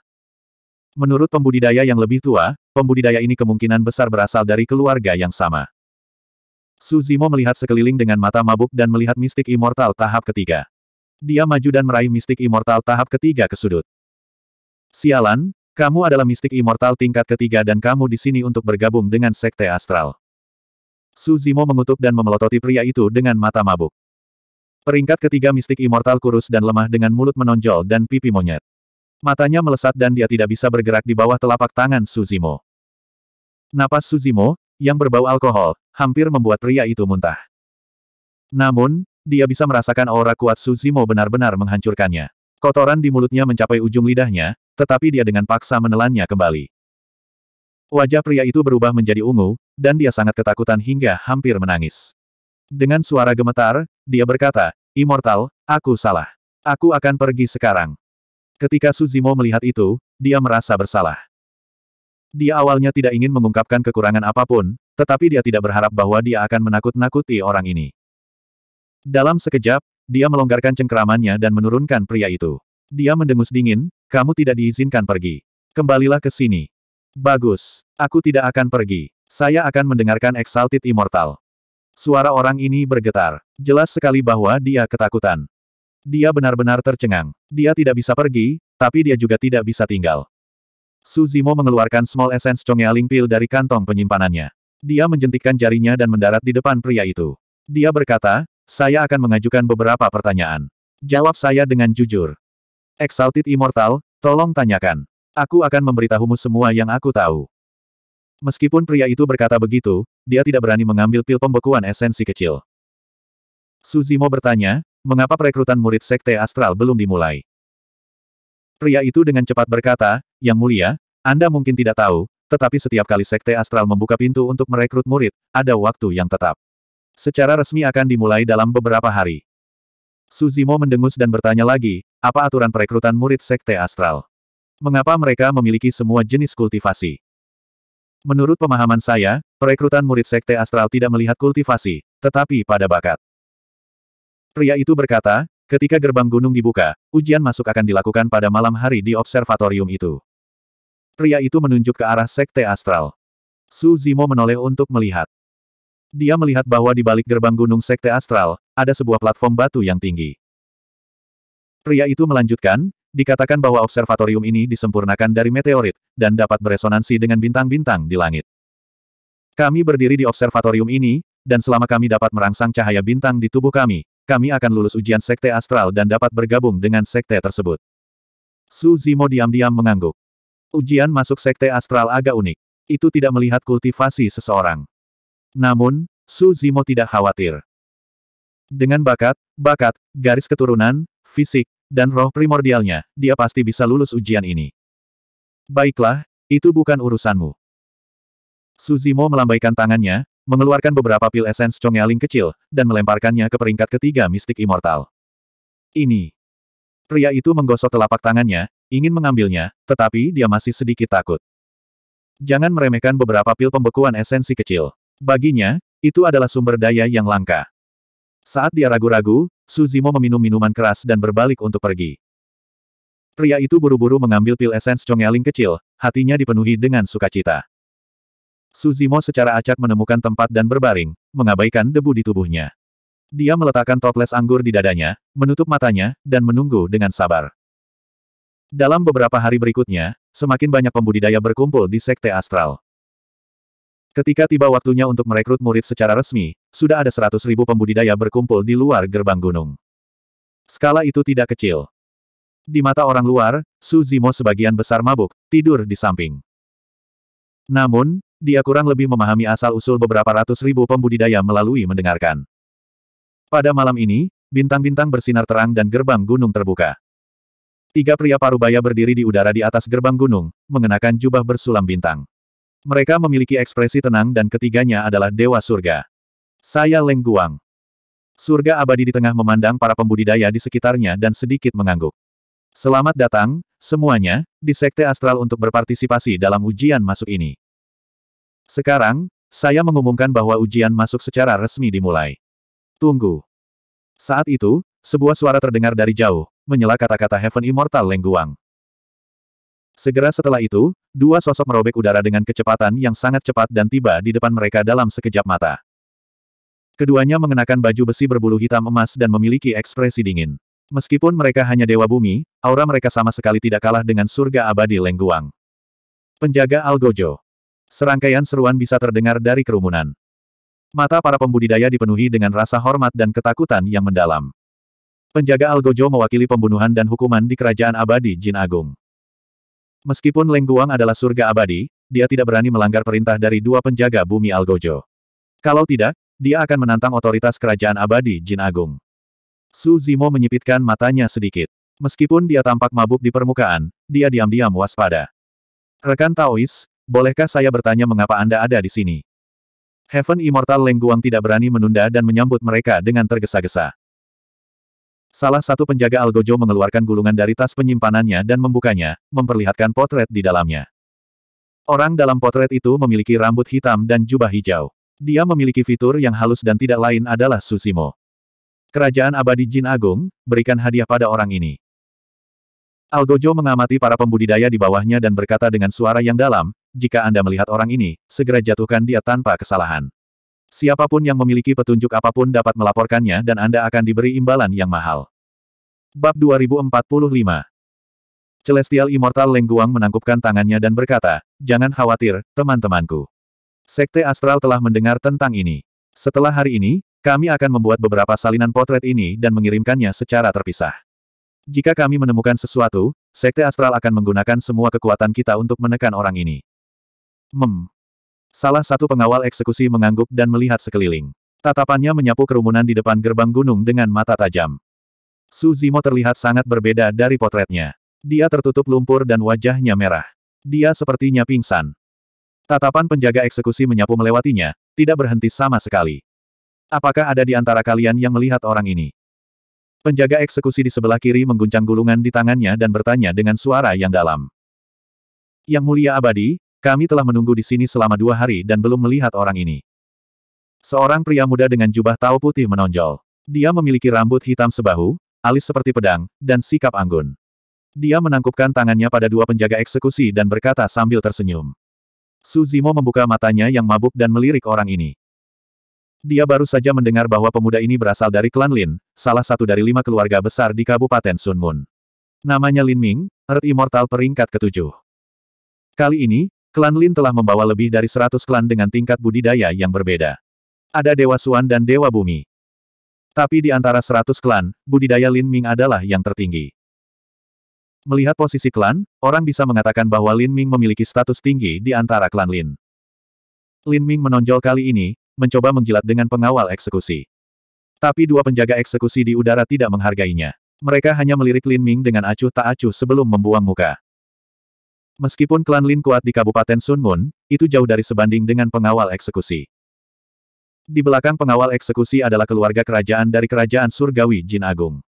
Menurut pembudidaya yang lebih tua, pembudidaya ini kemungkinan besar berasal dari keluarga yang sama. Suzimo melihat sekeliling dengan mata mabuk dan melihat mistik immortal tahap ketiga. Dia maju dan meraih mistik immortal tahap ketiga ke sudut. Sialan, kamu adalah mistik immortal tingkat ketiga dan kamu di sini untuk bergabung dengan sekte astral. Suzimo mengutuk dan memelototi pria itu dengan mata mabuk. Peringkat ketiga mistik immortal kurus dan lemah dengan mulut menonjol dan pipi monyet. Matanya melesat dan dia tidak bisa bergerak di bawah telapak tangan Suzimo. Napas Suzimo, yang berbau alkohol, hampir membuat pria itu muntah. Namun, dia bisa merasakan aura kuat Suzimo benar-benar menghancurkannya. Kotoran di mulutnya mencapai ujung lidahnya, tetapi dia dengan paksa menelannya kembali. Wajah pria itu berubah menjadi ungu, dan dia sangat ketakutan hingga hampir menangis. Dengan suara gemetar, dia berkata, Immortal, aku salah. Aku akan pergi sekarang. Ketika Suzimo melihat itu, dia merasa bersalah. Dia awalnya tidak ingin mengungkapkan kekurangan apapun, tetapi dia tidak berharap bahwa dia akan menakut-nakuti orang ini. Dalam sekejap, dia melonggarkan cengkeramannya dan menurunkan pria itu. Dia mendengus dingin, kamu tidak diizinkan pergi. Kembalilah ke sini. Bagus. Aku tidak akan pergi. Saya akan mendengarkan Exalted Immortal. Suara orang ini bergetar. Jelas sekali bahwa dia ketakutan. Dia benar-benar tercengang. Dia tidak bisa pergi, tapi dia juga tidak bisa tinggal. Suzimo mengeluarkan Small Essence Chongyaling Pil dari kantong penyimpanannya. Dia menjentikkan jarinya dan mendarat di depan pria itu. Dia berkata, saya akan mengajukan beberapa pertanyaan. Jawab saya dengan jujur. Exalted Immortal, tolong tanyakan. Aku akan memberitahumu semua yang aku tahu. Meskipun pria itu berkata begitu, dia tidak berani mengambil pil pembekuan esensi kecil. Suzimo bertanya, mengapa perekrutan murid Sekte Astral belum dimulai? Pria itu dengan cepat berkata, Yang mulia, Anda mungkin tidak tahu, tetapi setiap kali Sekte Astral membuka pintu untuk merekrut murid, ada waktu yang tetap. Secara resmi akan dimulai dalam beberapa hari. Suzimo mendengus dan bertanya lagi, apa aturan perekrutan murid Sekte Astral? Mengapa mereka memiliki semua jenis kultivasi? Menurut pemahaman saya, perekrutan murid Sekte Astral tidak melihat kultivasi, tetapi pada bakat. Pria itu berkata, ketika gerbang gunung dibuka, ujian masuk akan dilakukan pada malam hari di observatorium itu. Pria itu menunjuk ke arah Sekte Astral. Su Zimo menoleh untuk melihat. Dia melihat bahwa di balik gerbang gunung Sekte Astral, ada sebuah platform batu yang tinggi. Pria itu melanjutkan, dikatakan bahwa observatorium ini disempurnakan dari meteorit, dan dapat beresonansi dengan bintang-bintang di langit. Kami berdiri di observatorium ini, dan selama kami dapat merangsang cahaya bintang di tubuh kami, kami akan lulus ujian sekte astral dan dapat bergabung dengan sekte tersebut. Su Zimo diam-diam mengangguk. Ujian masuk sekte astral agak unik. Itu tidak melihat kultivasi seseorang. Namun, Su Zimo tidak khawatir. Dengan bakat, bakat, garis keturunan, fisik, dan roh primordialnya, dia pasti bisa lulus ujian ini. Baiklah, itu bukan urusanmu. Suzimo melambaikan tangannya, mengeluarkan beberapa pil esens congeling kecil, dan melemparkannya ke peringkat ketiga mistik immortal. Ini. Pria itu menggosok telapak tangannya, ingin mengambilnya, tetapi dia masih sedikit takut. Jangan meremehkan beberapa pil pembekuan esensi kecil. Baginya, itu adalah sumber daya yang langka. Saat dia ragu-ragu, Suzimo meminum minuman keras dan berbalik untuk pergi. Pria itu buru-buru mengambil pil esens congeling kecil, hatinya dipenuhi dengan sukacita. Suzimo secara acak menemukan tempat dan berbaring, mengabaikan debu di tubuhnya. Dia meletakkan toples anggur di dadanya, menutup matanya, dan menunggu dengan sabar. Dalam beberapa hari berikutnya, semakin banyak pembudidaya berkumpul di Sekte Astral. Ketika tiba waktunya untuk merekrut murid secara resmi, sudah ada seratus ribu pembudidaya berkumpul di luar gerbang gunung. Skala itu tidak kecil. Di mata orang luar, Su Zimo sebagian besar mabuk, tidur di samping. Namun, dia kurang lebih memahami asal-usul beberapa ratus ribu pembudidaya melalui mendengarkan. Pada malam ini, bintang-bintang bersinar terang dan gerbang gunung terbuka. Tiga pria parubaya berdiri di udara di atas gerbang gunung, mengenakan jubah bersulam bintang. Mereka memiliki ekspresi tenang dan ketiganya adalah Dewa Surga. Saya Leng Guang. Surga abadi di tengah memandang para pembudidaya di sekitarnya dan sedikit mengangguk. Selamat datang, semuanya, di Sekte Astral untuk berpartisipasi dalam ujian masuk ini. Sekarang, saya mengumumkan bahwa ujian masuk secara resmi dimulai. Tunggu. Saat itu, sebuah suara terdengar dari jauh, menyela kata-kata Heaven Immortal Lengguang. Segera setelah itu, Dua sosok merobek udara dengan kecepatan yang sangat cepat dan tiba di depan mereka dalam sekejap mata. Keduanya mengenakan baju besi berbulu hitam emas dan memiliki ekspresi dingin. Meskipun mereka hanya dewa bumi, aura mereka sama sekali tidak kalah dengan surga abadi Lengguang. Penjaga Algojo. Serangkaian seruan bisa terdengar dari kerumunan. Mata para pembudidaya dipenuhi dengan rasa hormat dan ketakutan yang mendalam. Penjaga Algojo mewakili pembunuhan dan hukuman di kerajaan abadi Jin Agung. Meskipun Leng Guang adalah surga abadi, dia tidak berani melanggar perintah dari dua penjaga bumi Algojo. Kalau tidak, dia akan menantang otoritas kerajaan abadi Jin Agung. Su Zimo menyipitkan matanya sedikit. Meskipun dia tampak mabuk di permukaan, dia diam-diam waspada. Rekan Taois, bolehkah saya bertanya mengapa Anda ada di sini? Heaven Immortal Lengguang tidak berani menunda dan menyambut mereka dengan tergesa-gesa. Salah satu penjaga Algojo mengeluarkan gulungan dari tas penyimpanannya dan membukanya, memperlihatkan potret di dalamnya. Orang dalam potret itu memiliki rambut hitam dan jubah hijau. Dia memiliki fitur yang halus dan tidak lain adalah Susimo. Kerajaan abadi Jin Agung, berikan hadiah pada orang ini. Algojo mengamati para pembudidaya di bawahnya dan berkata dengan suara yang dalam, jika Anda melihat orang ini, segera jatuhkan dia tanpa kesalahan. Siapapun yang memiliki petunjuk apapun dapat melaporkannya dan Anda akan diberi imbalan yang mahal. Bab 2045 Celestial Immortal Lengguang menangkupkan tangannya dan berkata, Jangan khawatir, teman-temanku. Sekte Astral telah mendengar tentang ini. Setelah hari ini, kami akan membuat beberapa salinan potret ini dan mengirimkannya secara terpisah. Jika kami menemukan sesuatu, Sekte Astral akan menggunakan semua kekuatan kita untuk menekan orang ini. Mem, Salah satu pengawal eksekusi mengangguk dan melihat sekeliling. Tatapannya menyapu kerumunan di depan gerbang gunung dengan mata tajam. Su Zimo terlihat sangat berbeda dari potretnya. Dia tertutup lumpur dan wajahnya merah. Dia sepertinya pingsan. Tatapan penjaga eksekusi menyapu melewatinya, tidak berhenti sama sekali. Apakah ada di antara kalian yang melihat orang ini? Penjaga eksekusi di sebelah kiri mengguncang gulungan di tangannya dan bertanya dengan suara yang dalam. Yang mulia abadi, kami telah menunggu di sini selama dua hari dan belum melihat orang ini. Seorang pria muda dengan jubah tau putih menonjol. Dia memiliki rambut hitam sebahu, alis seperti pedang, dan sikap anggun. Dia menangkupkan tangannya pada dua penjaga eksekusi dan berkata sambil tersenyum. Suzimo membuka matanya yang mabuk dan melirik orang ini. Dia baru saja mendengar bahwa pemuda ini berasal dari klan Lin, salah satu dari lima keluarga besar di Kabupaten Sunmun. Namanya Lin Ming, Earth Immortal peringkat ketujuh. Kali ini, Klan Lin telah membawa lebih dari seratus klan dengan tingkat budidaya yang berbeda. Ada Dewa Suan dan Dewa Bumi. Tapi di antara seratus klan, budidaya Lin Ming adalah yang tertinggi. Melihat posisi klan, orang bisa mengatakan bahwa Lin Ming memiliki status tinggi di antara klan Lin. Lin Ming menonjol kali ini, mencoba menjilat dengan pengawal eksekusi. Tapi dua penjaga eksekusi di udara tidak menghargainya. Mereka hanya melirik Lin Ming dengan acuh tak acuh sebelum membuang muka. Meskipun klan Lin kuat di Kabupaten Sun Moon, itu jauh dari sebanding dengan pengawal eksekusi. Di belakang pengawal eksekusi adalah keluarga kerajaan dari kerajaan surgawi Jin Agung.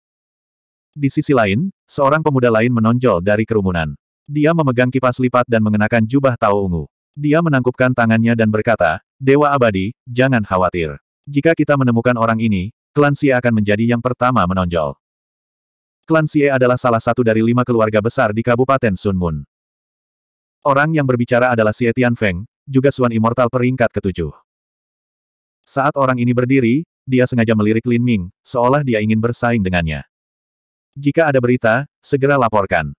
Di sisi lain, seorang pemuda lain menonjol dari kerumunan. Dia memegang kipas lipat dan mengenakan jubah tao ungu. Dia menangkupkan tangannya dan berkata, Dewa Abadi, jangan khawatir. Jika kita menemukan orang ini, klan Xie akan menjadi yang pertama menonjol. Klan Xie adalah salah satu dari lima keluarga besar di Kabupaten Sun Moon. Orang yang berbicara adalah Xie Feng, juga Suan Immortal peringkat ketujuh. Saat orang ini berdiri, dia sengaja melirik Lin Ming, seolah dia ingin bersaing dengannya. Jika ada berita, segera laporkan.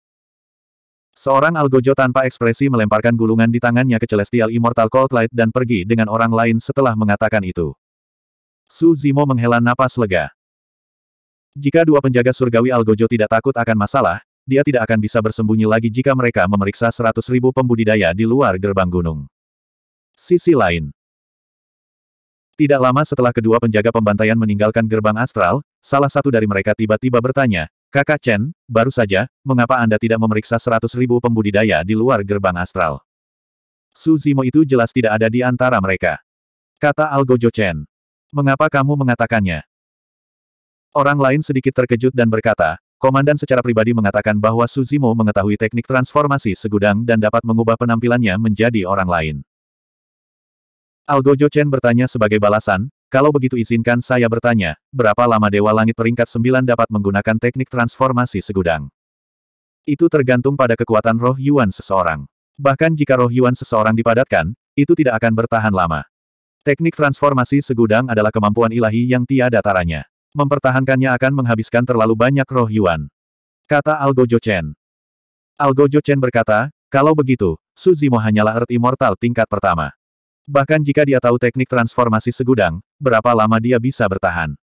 Seorang algojo tanpa ekspresi melemparkan gulungan di tangannya ke Celestial Immortal Cold Light dan pergi dengan orang lain setelah mengatakan itu. Su Zimo menghela napas lega. Jika dua penjaga surgawi algojo tidak takut akan masalah, dia tidak akan bisa bersembunyi lagi jika mereka memeriksa seratus ribu pembudidaya di luar gerbang gunung. Sisi lain. Tidak lama setelah kedua penjaga pembantaian meninggalkan gerbang astral, salah satu dari mereka tiba-tiba bertanya, Kakak Chen, baru saja, mengapa Anda tidak memeriksa seratus ribu pembudidaya di luar gerbang astral? Su Zimo itu jelas tidak ada di antara mereka. Kata Algojo Chen. Mengapa kamu mengatakannya? Orang lain sedikit terkejut dan berkata, Komandan secara pribadi mengatakan bahwa Suzimo mengetahui teknik transformasi segudang dan dapat mengubah penampilannya menjadi orang lain. Algojo Chen bertanya sebagai balasan, kalau begitu izinkan saya bertanya, berapa lama Dewa Langit Peringkat 9 dapat menggunakan teknik transformasi segudang? Itu tergantung pada kekuatan roh Yuan seseorang. Bahkan jika roh Yuan seseorang dipadatkan, itu tidak akan bertahan lama. Teknik transformasi segudang adalah kemampuan ilahi yang tiada taranya mempertahankannya akan menghabiskan terlalu banyak roh Yuan. Kata Algojo Chen. Algojo Chen berkata, kalau begitu, Suzimo hanyalah Earth Immortal tingkat pertama. Bahkan jika dia tahu teknik transformasi segudang, berapa lama dia bisa bertahan.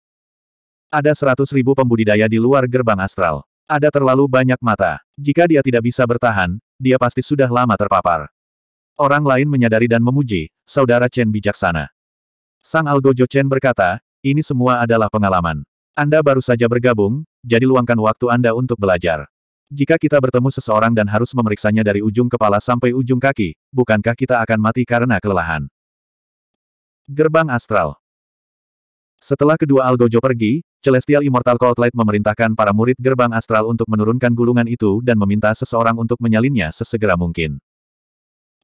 Ada seratus ribu pembudidaya di luar gerbang astral. Ada terlalu banyak mata. Jika dia tidak bisa bertahan, dia pasti sudah lama terpapar. Orang lain menyadari dan memuji, saudara Chen bijaksana. Sang Algojo Chen berkata, ini semua adalah pengalaman. Anda baru saja bergabung, jadi luangkan waktu Anda untuk belajar. Jika kita bertemu seseorang dan harus memeriksanya dari ujung kepala sampai ujung kaki, bukankah kita akan mati karena kelelahan? Gerbang Astral Setelah kedua Algojo pergi, Celestial Immortal Light memerintahkan para murid Gerbang Astral untuk menurunkan gulungan itu dan meminta seseorang untuk menyalinnya sesegera mungkin.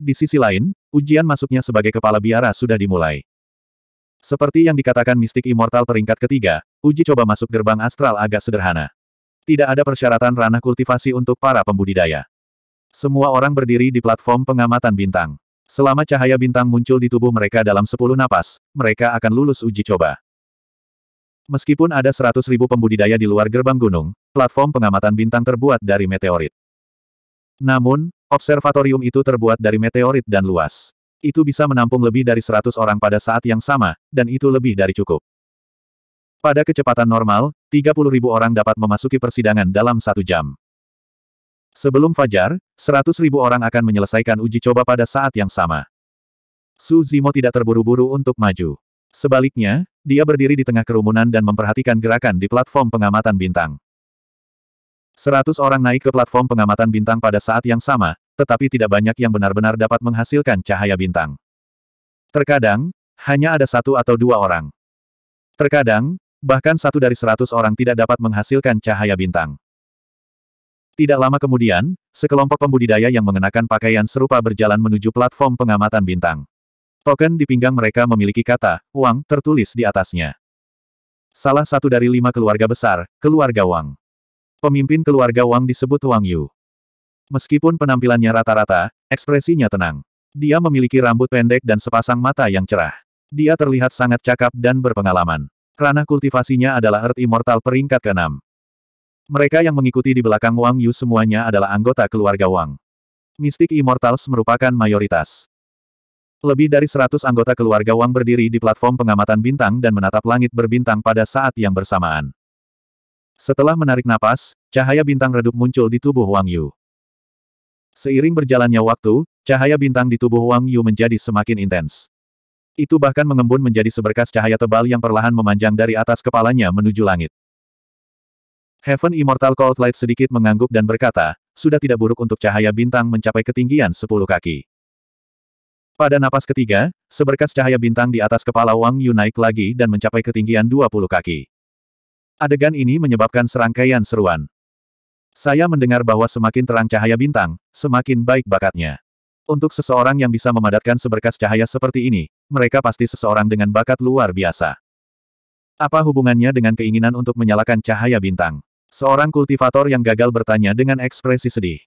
Di sisi lain, ujian masuknya sebagai kepala biara sudah dimulai. Seperti yang dikatakan mistik immortal peringkat ketiga, uji coba masuk gerbang astral agak sederhana. Tidak ada persyaratan ranah kultivasi untuk para pembudidaya. Semua orang berdiri di platform pengamatan bintang. Selama cahaya bintang muncul di tubuh mereka dalam 10 napas, mereka akan lulus uji coba. Meskipun ada 100.000 pembudidaya di luar gerbang gunung, platform pengamatan bintang terbuat dari meteorit. Namun, observatorium itu terbuat dari meteorit dan luas. Itu bisa menampung lebih dari 100 orang pada saat yang sama, dan itu lebih dari cukup. Pada kecepatan normal, 30.000 orang dapat memasuki persidangan dalam satu jam. Sebelum fajar, 100.000 orang akan menyelesaikan uji coba pada saat yang sama. Su Zimo tidak terburu-buru untuk maju. Sebaliknya, dia berdiri di tengah kerumunan dan memperhatikan gerakan di platform pengamatan bintang. 100 orang naik ke platform pengamatan bintang pada saat yang sama, tetapi tidak banyak yang benar-benar dapat menghasilkan cahaya bintang. Terkadang, hanya ada satu atau dua orang. Terkadang, bahkan satu dari seratus orang tidak dapat menghasilkan cahaya bintang. Tidak lama kemudian, sekelompok pembudidaya yang mengenakan pakaian serupa berjalan menuju platform pengamatan bintang. Token di pinggang mereka memiliki kata, uang, tertulis di atasnya. Salah satu dari lima keluarga besar, keluarga Wang. Pemimpin keluarga Wang disebut Wang Yu. Meskipun penampilannya rata-rata, ekspresinya tenang. Dia memiliki rambut pendek dan sepasang mata yang cerah. Dia terlihat sangat cakap dan berpengalaman. Ranah kultivasinya adalah Earth Immortal peringkat ke-6. Mereka yang mengikuti di belakang Wang Yu semuanya adalah anggota keluarga Wang. Mystic Immortals merupakan mayoritas. Lebih dari 100 anggota keluarga Wang berdiri di platform pengamatan bintang dan menatap langit berbintang pada saat yang bersamaan. Setelah menarik napas, cahaya bintang redup muncul di tubuh Wang Yu. Seiring berjalannya waktu, cahaya bintang di tubuh Wang Yu menjadi semakin intens. Itu bahkan mengembun menjadi seberkas cahaya tebal yang perlahan memanjang dari atas kepalanya menuju langit. Heaven Immortal Cold Light sedikit mengangguk dan berkata, sudah tidak buruk untuk cahaya bintang mencapai ketinggian 10 kaki. Pada napas ketiga, seberkas cahaya bintang di atas kepala Wang Yu naik lagi dan mencapai ketinggian 20 kaki. Adegan ini menyebabkan serangkaian seruan. Saya mendengar bahwa semakin terang cahaya bintang, semakin baik bakatnya. Untuk seseorang yang bisa memadatkan seberkas cahaya seperti ini, mereka pasti seseorang dengan bakat luar biasa. Apa hubungannya dengan keinginan untuk menyalakan cahaya bintang? Seorang kultivator yang gagal bertanya dengan ekspresi sedih.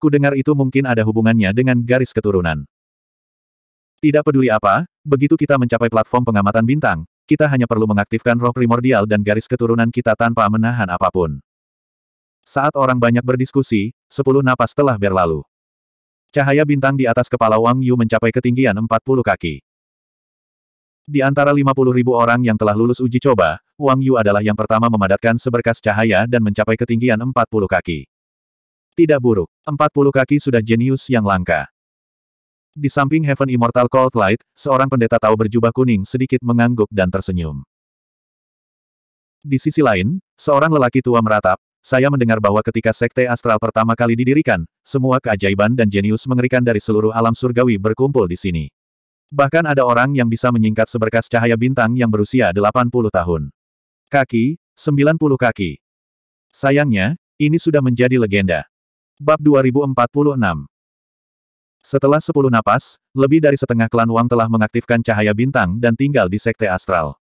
Kudengar itu mungkin ada hubungannya dengan garis keturunan. Tidak peduli apa, begitu kita mencapai platform pengamatan bintang, kita hanya perlu mengaktifkan roh primordial dan garis keturunan kita tanpa menahan apapun. Saat orang banyak berdiskusi, sepuluh napas telah berlalu. Cahaya bintang di atas kepala Wang Yu mencapai ketinggian 40 kaki. Di antara 50 ribu orang yang telah lulus uji coba, Wang Yu adalah yang pertama memadatkan seberkas cahaya dan mencapai ketinggian 40 kaki. Tidak buruk, 40 kaki sudah jenius yang langka. Di samping Heaven Immortal Cold Light, seorang pendeta tahu berjubah kuning sedikit mengangguk dan tersenyum. Di sisi lain, seorang lelaki tua meratap, saya mendengar bahwa ketika Sekte Astral pertama kali didirikan, semua keajaiban dan jenius mengerikan dari seluruh alam surgawi berkumpul di sini. Bahkan ada orang yang bisa menyingkat seberkas cahaya bintang yang berusia 80 tahun. Kaki, 90 kaki. Sayangnya, ini sudah menjadi legenda. Bab 2046 Setelah 10 napas, lebih dari setengah klan Wang telah mengaktifkan cahaya bintang dan tinggal di Sekte Astral.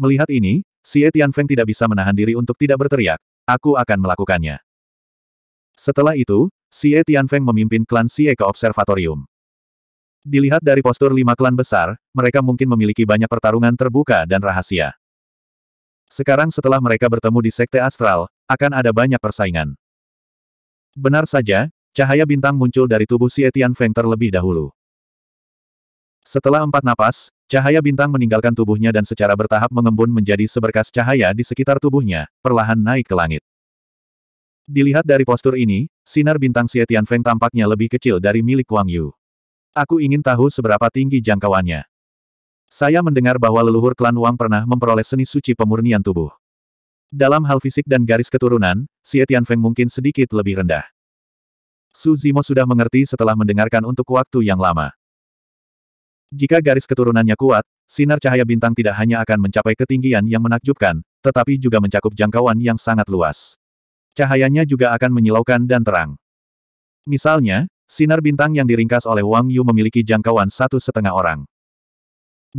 Melihat ini, Si Tianfeng tidak bisa menahan diri untuk tidak berteriak, aku akan melakukannya. Setelah itu, Xie Tianfeng memimpin klan Xie ke observatorium. Dilihat dari postur lima klan besar, mereka mungkin memiliki banyak pertarungan terbuka dan rahasia. Sekarang setelah mereka bertemu di Sekte Astral, akan ada banyak persaingan. Benar saja, cahaya bintang muncul dari tubuh Xie Tianfeng terlebih dahulu. Setelah empat napas, cahaya bintang meninggalkan tubuhnya dan secara bertahap mengembun menjadi seberkas cahaya di sekitar tubuhnya, perlahan naik ke langit. Dilihat dari postur ini, sinar bintang Xie Feng tampaknya lebih kecil dari milik Wang Yu. Aku ingin tahu seberapa tinggi jangkauannya. Saya mendengar bahwa leluhur klan Wang pernah memperoleh seni suci pemurnian tubuh. Dalam hal fisik dan garis keturunan, Xie Feng mungkin sedikit lebih rendah. Su Zimo sudah mengerti setelah mendengarkan untuk waktu yang lama. Jika garis keturunannya kuat, sinar cahaya bintang tidak hanya akan mencapai ketinggian yang menakjubkan, tetapi juga mencakup jangkauan yang sangat luas. Cahayanya juga akan menyilaukan dan terang. Misalnya, sinar bintang yang diringkas oleh Wang Yu memiliki jangkauan satu setengah orang.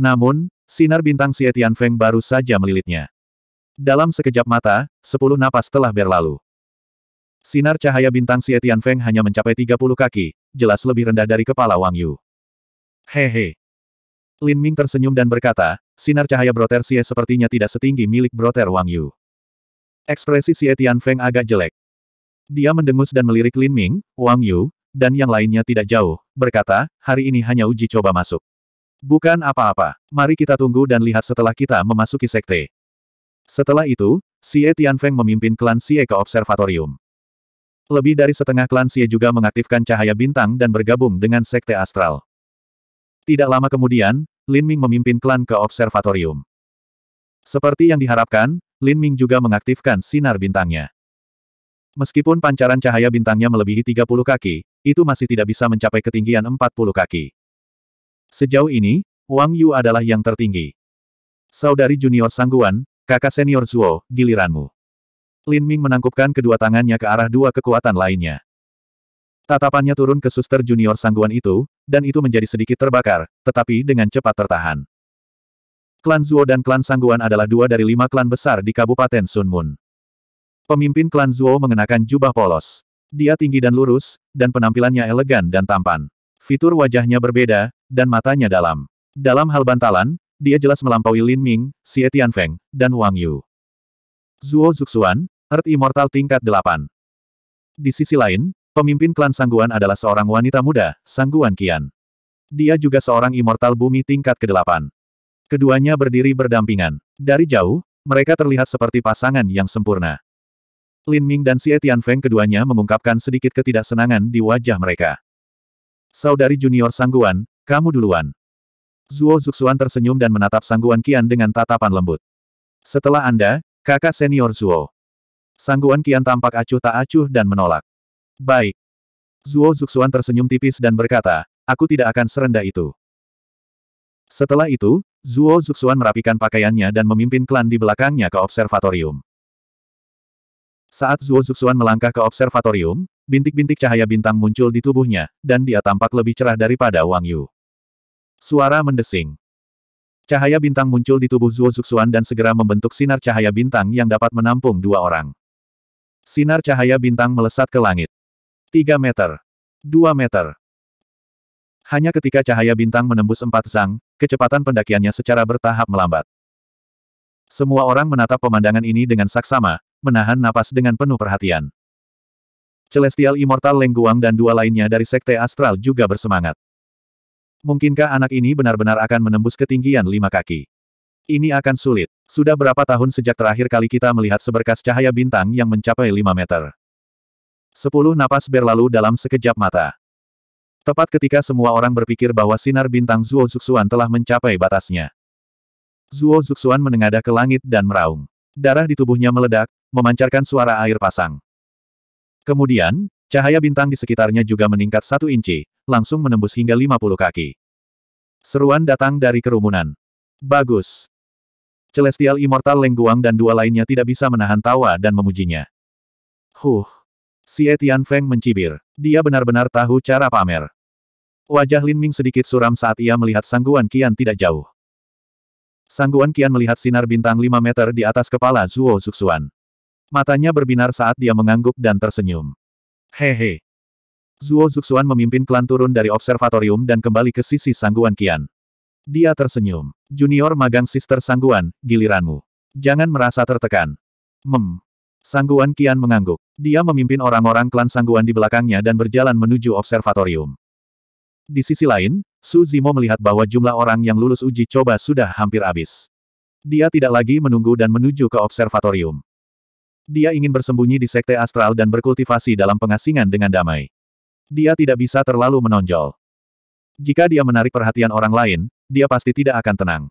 Namun, sinar bintang Xie Feng baru saja melilitnya. Dalam sekejap mata, sepuluh napas telah berlalu. Sinar cahaya bintang Xie Feng hanya mencapai 30 kaki, jelas lebih rendah dari kepala Wang Yu. Hehe. Lin Ming tersenyum dan berkata, sinar cahaya Broter Xie sepertinya tidak setinggi milik Broter Wang Yu. Ekspresi Xie Feng agak jelek. Dia mendengus dan melirik Lin Ming, Wang Yu, dan yang lainnya tidak jauh, berkata, hari ini hanya uji coba masuk. Bukan apa-apa, mari kita tunggu dan lihat setelah kita memasuki sekte. Setelah itu, Xie Feng memimpin klan Xie ke observatorium. Lebih dari setengah klan Xie juga mengaktifkan cahaya bintang dan bergabung dengan sekte astral. Tidak lama kemudian, Lin Ming memimpin klan ke observatorium. Seperti yang diharapkan, Lin Ming juga mengaktifkan sinar bintangnya. Meskipun pancaran cahaya bintangnya melebihi 30 kaki, itu masih tidak bisa mencapai ketinggian 40 kaki. Sejauh ini, Wang Yu adalah yang tertinggi. Saudari junior Sangguan, kakak senior Zuo, giliranmu. Lin Ming menangkupkan kedua tangannya ke arah dua kekuatan lainnya. Tatapannya turun ke suster junior sangguan itu, dan itu menjadi sedikit terbakar, tetapi dengan cepat tertahan. Klan Zuo dan klan Sangguan adalah dua dari lima klan besar di Kabupaten Sunmun. Pemimpin klan Zuo mengenakan jubah polos. Dia tinggi dan lurus, dan penampilannya elegan dan tampan. Fitur wajahnya berbeda, dan matanya dalam. Dalam hal bantalan, dia jelas melampaui Lin Ming, Xie Tianfeng, dan Wang Yu. Zuo Zuxuan, Earth Immortal tingkat 8. Di sisi lain, Pemimpin klan Sangguan adalah seorang wanita muda, Sangguan Kian. Dia juga seorang immortal bumi tingkat ke-8. Keduanya berdiri berdampingan. Dari jauh, mereka terlihat seperti pasangan yang sempurna. Lin Ming dan Xie Feng keduanya mengungkapkan sedikit ketidaksenangan di wajah mereka. Saudari junior Sangguan, kamu duluan. Zuo Zuxuan tersenyum dan menatap Sangguan Kian dengan tatapan lembut. Setelah Anda, kakak senior Zuo. Sangguan Kian tampak acuh tak acuh dan menolak. Baik. Zuo Zuxuan tersenyum tipis dan berkata, aku tidak akan serendah itu. Setelah itu, Zuo Zuxuan merapikan pakaiannya dan memimpin klan di belakangnya ke observatorium. Saat Zuo Zuxuan melangkah ke observatorium, bintik-bintik cahaya bintang muncul di tubuhnya, dan dia tampak lebih cerah daripada Wang Yu. Suara mendesing. Cahaya bintang muncul di tubuh Zuo Zuxuan dan segera membentuk sinar cahaya bintang yang dapat menampung dua orang. Sinar cahaya bintang melesat ke langit. 3 meter. 2 meter. Hanya ketika cahaya bintang menembus empat zang, kecepatan pendakiannya secara bertahap melambat. Semua orang menatap pemandangan ini dengan saksama, menahan napas dengan penuh perhatian. Celestial Immortal Lengguang dan dua lainnya dari Sekte Astral juga bersemangat. Mungkinkah anak ini benar-benar akan menembus ketinggian lima kaki? Ini akan sulit. Sudah berapa tahun sejak terakhir kali kita melihat seberkas cahaya bintang yang mencapai lima meter? Sepuluh napas berlalu dalam sekejap mata. Tepat ketika semua orang berpikir bahwa sinar bintang Zuo Zuxuan telah mencapai batasnya. Zuo Zuxuan menengadah ke langit dan meraung. Darah di tubuhnya meledak, memancarkan suara air pasang. Kemudian, cahaya bintang di sekitarnya juga meningkat satu inci, langsung menembus hingga lima puluh kaki. Seruan datang dari kerumunan. Bagus. Celestial Immortal Lengguang dan dua lainnya tidak bisa menahan tawa dan memujinya. Huh. Si Etian Feng mencibir. Dia benar-benar tahu cara pamer. Wajah Lin Ming sedikit suram saat ia melihat Sangguan Kian tidak jauh. Sangguan Kian melihat sinar bintang 5 meter di atas kepala Zuo Zuxuan. Matanya berbinar saat dia mengangguk dan tersenyum. Hehe. He. Zuo Zuxuan memimpin klan turun dari observatorium dan kembali ke sisi Sangguan Kian. Dia tersenyum. Junior magang sister Sangguan, giliranmu. Jangan merasa tertekan. Mem, Sangguan Kian mengangguk. Dia memimpin orang-orang klan Sangguan di belakangnya dan berjalan menuju observatorium. Di sisi lain, Su Zimo melihat bahwa jumlah orang yang lulus uji coba sudah hampir habis. Dia tidak lagi menunggu dan menuju ke observatorium. Dia ingin bersembunyi di sekte astral dan berkultivasi dalam pengasingan dengan damai. Dia tidak bisa terlalu menonjol. Jika dia menarik perhatian orang lain, dia pasti tidak akan tenang.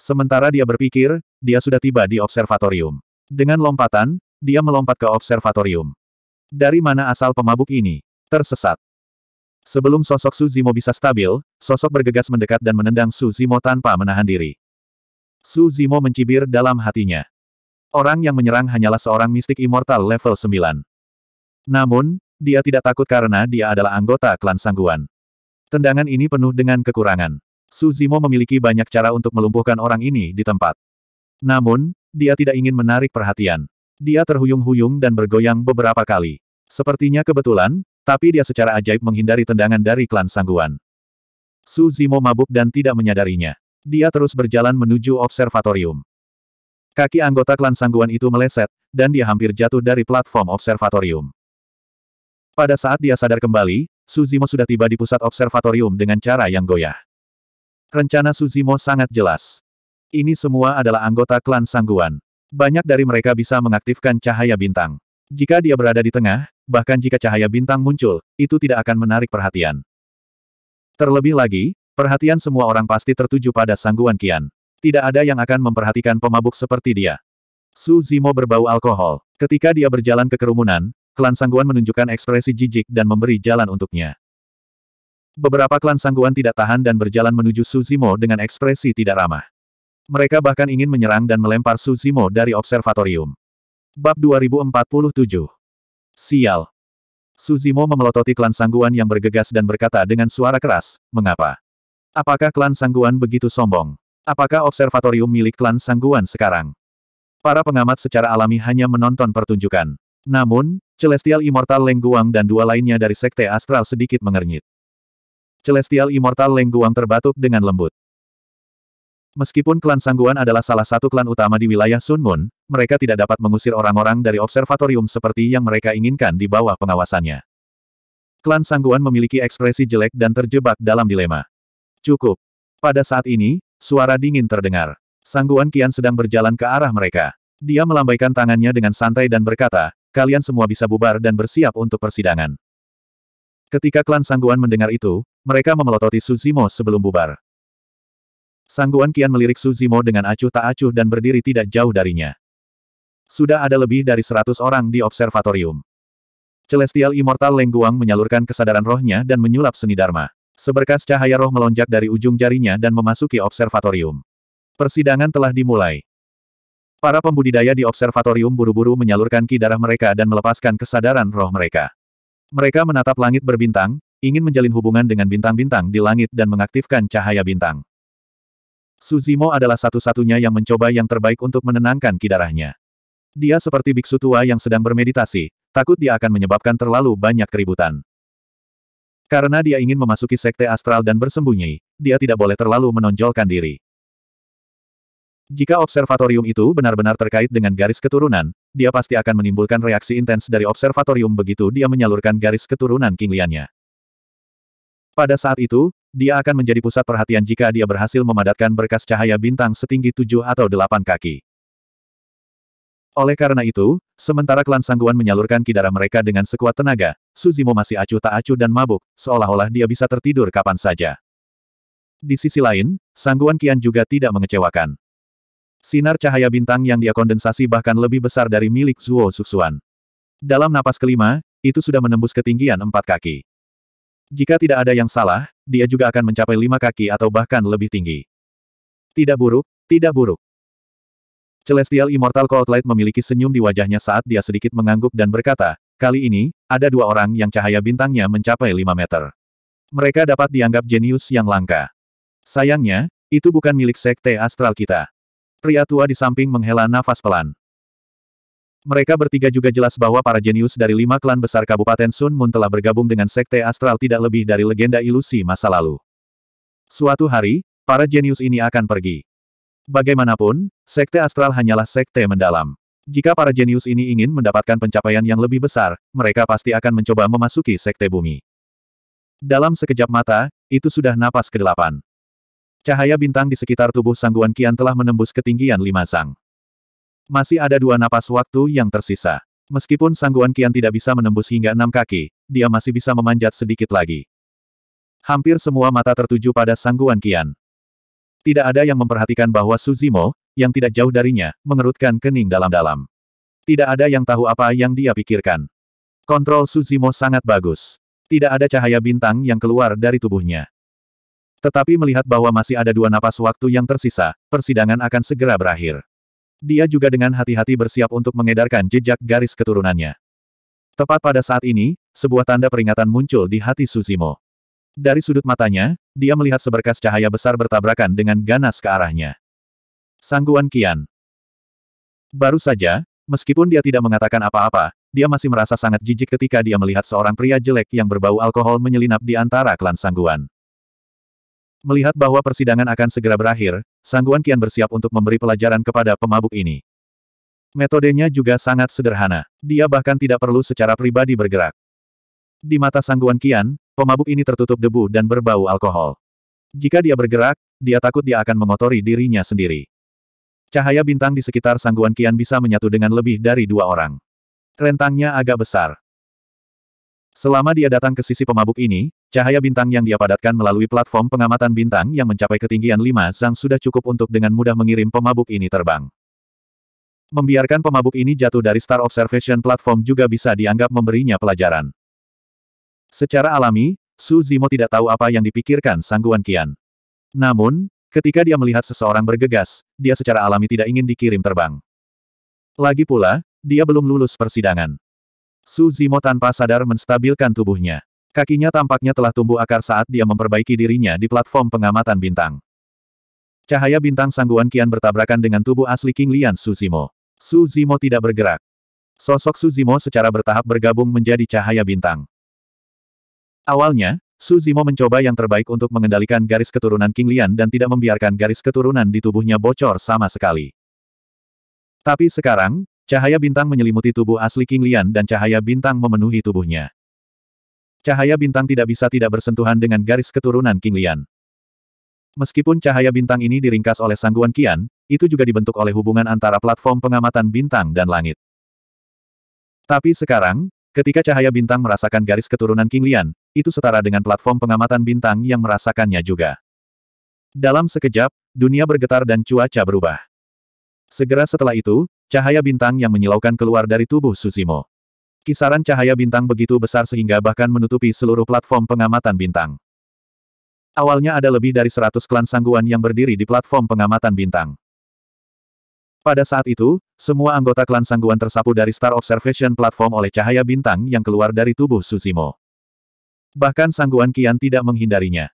Sementara dia berpikir, dia sudah tiba di observatorium. Dengan lompatan, dia melompat ke observatorium. Dari mana asal pemabuk ini? Tersesat. Sebelum sosok Su Zimo bisa stabil, sosok bergegas mendekat dan menendang Su Zimo tanpa menahan diri. Su Zimo mencibir dalam hatinya. Orang yang menyerang hanyalah seorang mistik immortal level 9. Namun, dia tidak takut karena dia adalah anggota klan sangguan. Tendangan ini penuh dengan kekurangan. Su Zimo memiliki banyak cara untuk melumpuhkan orang ini di tempat. Namun, dia tidak ingin menarik perhatian. Dia terhuyung-huyung dan bergoyang beberapa kali. Sepertinya kebetulan, tapi dia secara ajaib menghindari tendangan dari klan sangguan. Su Zimo mabuk dan tidak menyadarinya. Dia terus berjalan menuju observatorium. Kaki anggota klan sangguan itu meleset, dan dia hampir jatuh dari platform observatorium. Pada saat dia sadar kembali, Suzimo sudah tiba di pusat observatorium dengan cara yang goyah. Rencana Suzimo sangat jelas. Ini semua adalah anggota klan Sangguan. Banyak dari mereka bisa mengaktifkan cahaya bintang. Jika dia berada di tengah, bahkan jika cahaya bintang muncul, itu tidak akan menarik perhatian. Terlebih lagi, perhatian semua orang pasti tertuju pada Sangguan Kian. Tidak ada yang akan memperhatikan pemabuk seperti dia. Su Zimo berbau alkohol. Ketika dia berjalan ke kerumunan, klan Sangguan menunjukkan ekspresi jijik dan memberi jalan untuknya. Beberapa klan Sangguan tidak tahan dan berjalan menuju Su Zimo dengan ekspresi tidak ramah. Mereka bahkan ingin menyerang dan melempar Su dari observatorium. Bab 2047 Sial. Su memelototi klan Sangguan yang bergegas dan berkata dengan suara keras, Mengapa? Apakah klan Sangguan begitu sombong? Apakah observatorium milik klan Sangguan sekarang? Para pengamat secara alami hanya menonton pertunjukan. Namun, Celestial Immortal Lengguang dan dua lainnya dari Sekte Astral sedikit mengernyit. Celestial Immortal Lengguang terbatuk dengan lembut. Meskipun klan Sangguan adalah salah satu klan utama di wilayah Sun Moon, mereka tidak dapat mengusir orang-orang dari observatorium seperti yang mereka inginkan di bawah pengawasannya. Klan Sangguan memiliki ekspresi jelek dan terjebak dalam dilema. Cukup. Pada saat ini, suara dingin terdengar. Sangguan Kian sedang berjalan ke arah mereka. Dia melambaikan tangannya dengan santai dan berkata, kalian semua bisa bubar dan bersiap untuk persidangan. Ketika klan Sangguan mendengar itu, mereka memelototi Suzimo sebelum bubar. Sangguan kian melirik Suzimo dengan acuh tak acuh dan berdiri tidak jauh darinya. Sudah ada lebih dari seratus orang di observatorium. Celestial Immortal Lengguang menyalurkan kesadaran rohnya dan menyulap seni Dharma. Seberkas cahaya roh melonjak dari ujung jarinya dan memasuki observatorium. Persidangan telah dimulai. Para pembudidaya di observatorium buru-buru menyalurkan ki darah mereka dan melepaskan kesadaran roh mereka. Mereka menatap langit berbintang, ingin menjalin hubungan dengan bintang-bintang di langit dan mengaktifkan cahaya bintang. Suzimo adalah satu-satunya yang mencoba yang terbaik untuk menenangkan kidarahnya. Dia seperti biksu tua yang sedang bermeditasi, takut dia akan menyebabkan terlalu banyak keributan. Karena dia ingin memasuki sekte astral dan bersembunyi, dia tidak boleh terlalu menonjolkan diri. Jika observatorium itu benar-benar terkait dengan garis keturunan, dia pasti akan menimbulkan reaksi intens dari observatorium begitu dia menyalurkan garis keturunan kingliannya. Pada saat itu, dia akan menjadi pusat perhatian jika dia berhasil memadatkan berkas cahaya bintang setinggi tujuh atau delapan kaki. Oleh karena itu, sementara klan Sangguan menyalurkan kidara mereka dengan sekuat tenaga, Suzimo masih acuh tak acuh dan mabuk, seolah-olah dia bisa tertidur kapan saja. Di sisi lain, Sangguan Kian juga tidak mengecewakan. Sinar cahaya bintang yang dia kondensasi bahkan lebih besar dari milik Zuo Suxuan. Dalam napas kelima, itu sudah menembus ketinggian empat kaki. Jika tidak ada yang salah, dia juga akan mencapai lima kaki atau bahkan lebih tinggi. Tidak buruk, tidak buruk. Celestial Immortal Cold Light memiliki senyum di wajahnya saat dia sedikit mengangguk dan berkata, kali ini, ada dua orang yang cahaya bintangnya mencapai lima meter. Mereka dapat dianggap jenius yang langka. Sayangnya, itu bukan milik sekte astral kita. Pria tua di samping menghela nafas pelan. Mereka bertiga juga jelas bahwa para jenius dari lima klan besar Kabupaten Sun Moon telah bergabung dengan Sekte Astral tidak lebih dari legenda ilusi masa lalu. Suatu hari, para jenius ini akan pergi. Bagaimanapun, Sekte Astral hanyalah Sekte mendalam. Jika para jenius ini ingin mendapatkan pencapaian yang lebih besar, mereka pasti akan mencoba memasuki Sekte Bumi. Dalam sekejap mata, itu sudah napas kedelapan. Cahaya bintang di sekitar tubuh Sangguan Kian telah menembus ketinggian lima sang. Masih ada dua napas waktu yang tersisa. Meskipun sangguan kian tidak bisa menembus hingga enam kaki, dia masih bisa memanjat sedikit lagi. Hampir semua mata tertuju pada sangguan kian. Tidak ada yang memperhatikan bahwa Suzimo, yang tidak jauh darinya, mengerutkan kening dalam-dalam. Tidak ada yang tahu apa yang dia pikirkan. Kontrol Suzimo sangat bagus. Tidak ada cahaya bintang yang keluar dari tubuhnya. Tetapi melihat bahwa masih ada dua napas waktu yang tersisa, persidangan akan segera berakhir. Dia juga dengan hati-hati bersiap untuk mengedarkan jejak garis keturunannya. Tepat pada saat ini, sebuah tanda peringatan muncul di hati Suzimo. Dari sudut matanya, dia melihat seberkas cahaya besar bertabrakan dengan ganas ke arahnya. Sangguan Kian. Baru saja, meskipun dia tidak mengatakan apa-apa, dia masih merasa sangat jijik ketika dia melihat seorang pria jelek yang berbau alkohol menyelinap di antara klan Sangguan. Melihat bahwa persidangan akan segera berakhir, Sangguan Kian bersiap untuk memberi pelajaran kepada pemabuk ini. Metodenya juga sangat sederhana. Dia bahkan tidak perlu secara pribadi bergerak. Di mata Sangguan Kian, pemabuk ini tertutup debu dan berbau alkohol. Jika dia bergerak, dia takut dia akan mengotori dirinya sendiri. Cahaya bintang di sekitar Sangguan Kian bisa menyatu dengan lebih dari dua orang. Rentangnya agak besar. Selama dia datang ke sisi pemabuk ini, cahaya bintang yang dia padatkan melalui platform pengamatan bintang yang mencapai ketinggian 5 zang sudah cukup untuk dengan mudah mengirim pemabuk ini terbang. Membiarkan pemabuk ini jatuh dari Star Observation Platform juga bisa dianggap memberinya pelajaran. Secara alami, Su Zimo tidak tahu apa yang dipikirkan Sangguan Qian. Namun, ketika dia melihat seseorang bergegas, dia secara alami tidak ingin dikirim terbang. Lagi pula, dia belum lulus persidangan. Su Zimo tanpa sadar menstabilkan tubuhnya. Kakinya tampaknya telah tumbuh akar saat dia memperbaiki dirinya di platform pengamatan bintang. Cahaya bintang sangguan kian bertabrakan dengan tubuh asli King Lian Su Zimo. Su Zimo tidak bergerak. Sosok Su Zimo secara bertahap bergabung menjadi cahaya bintang. Awalnya, Su Zimo mencoba yang terbaik untuk mengendalikan garis keturunan King Lian dan tidak membiarkan garis keturunan di tubuhnya bocor sama sekali. Tapi sekarang, Cahaya bintang menyelimuti tubuh asli King Lian dan cahaya bintang memenuhi tubuhnya. Cahaya bintang tidak bisa tidak bersentuhan dengan garis keturunan King Lian. Meskipun cahaya bintang ini diringkas oleh sangguan Kian, itu juga dibentuk oleh hubungan antara platform pengamatan bintang dan langit. Tapi sekarang, ketika cahaya bintang merasakan garis keturunan King Lian, itu setara dengan platform pengamatan bintang yang merasakannya juga. Dalam sekejap, dunia bergetar dan cuaca berubah. Segera setelah itu, Cahaya bintang yang menyilaukan keluar dari tubuh Susimo. Kisaran cahaya bintang begitu besar sehingga bahkan menutupi seluruh platform pengamatan bintang. Awalnya ada lebih dari 100 klan sangguan yang berdiri di platform pengamatan bintang. Pada saat itu, semua anggota klan sangguan tersapu dari Star Observation Platform oleh cahaya bintang yang keluar dari tubuh Susimo. Bahkan sangguan Kian tidak menghindarinya.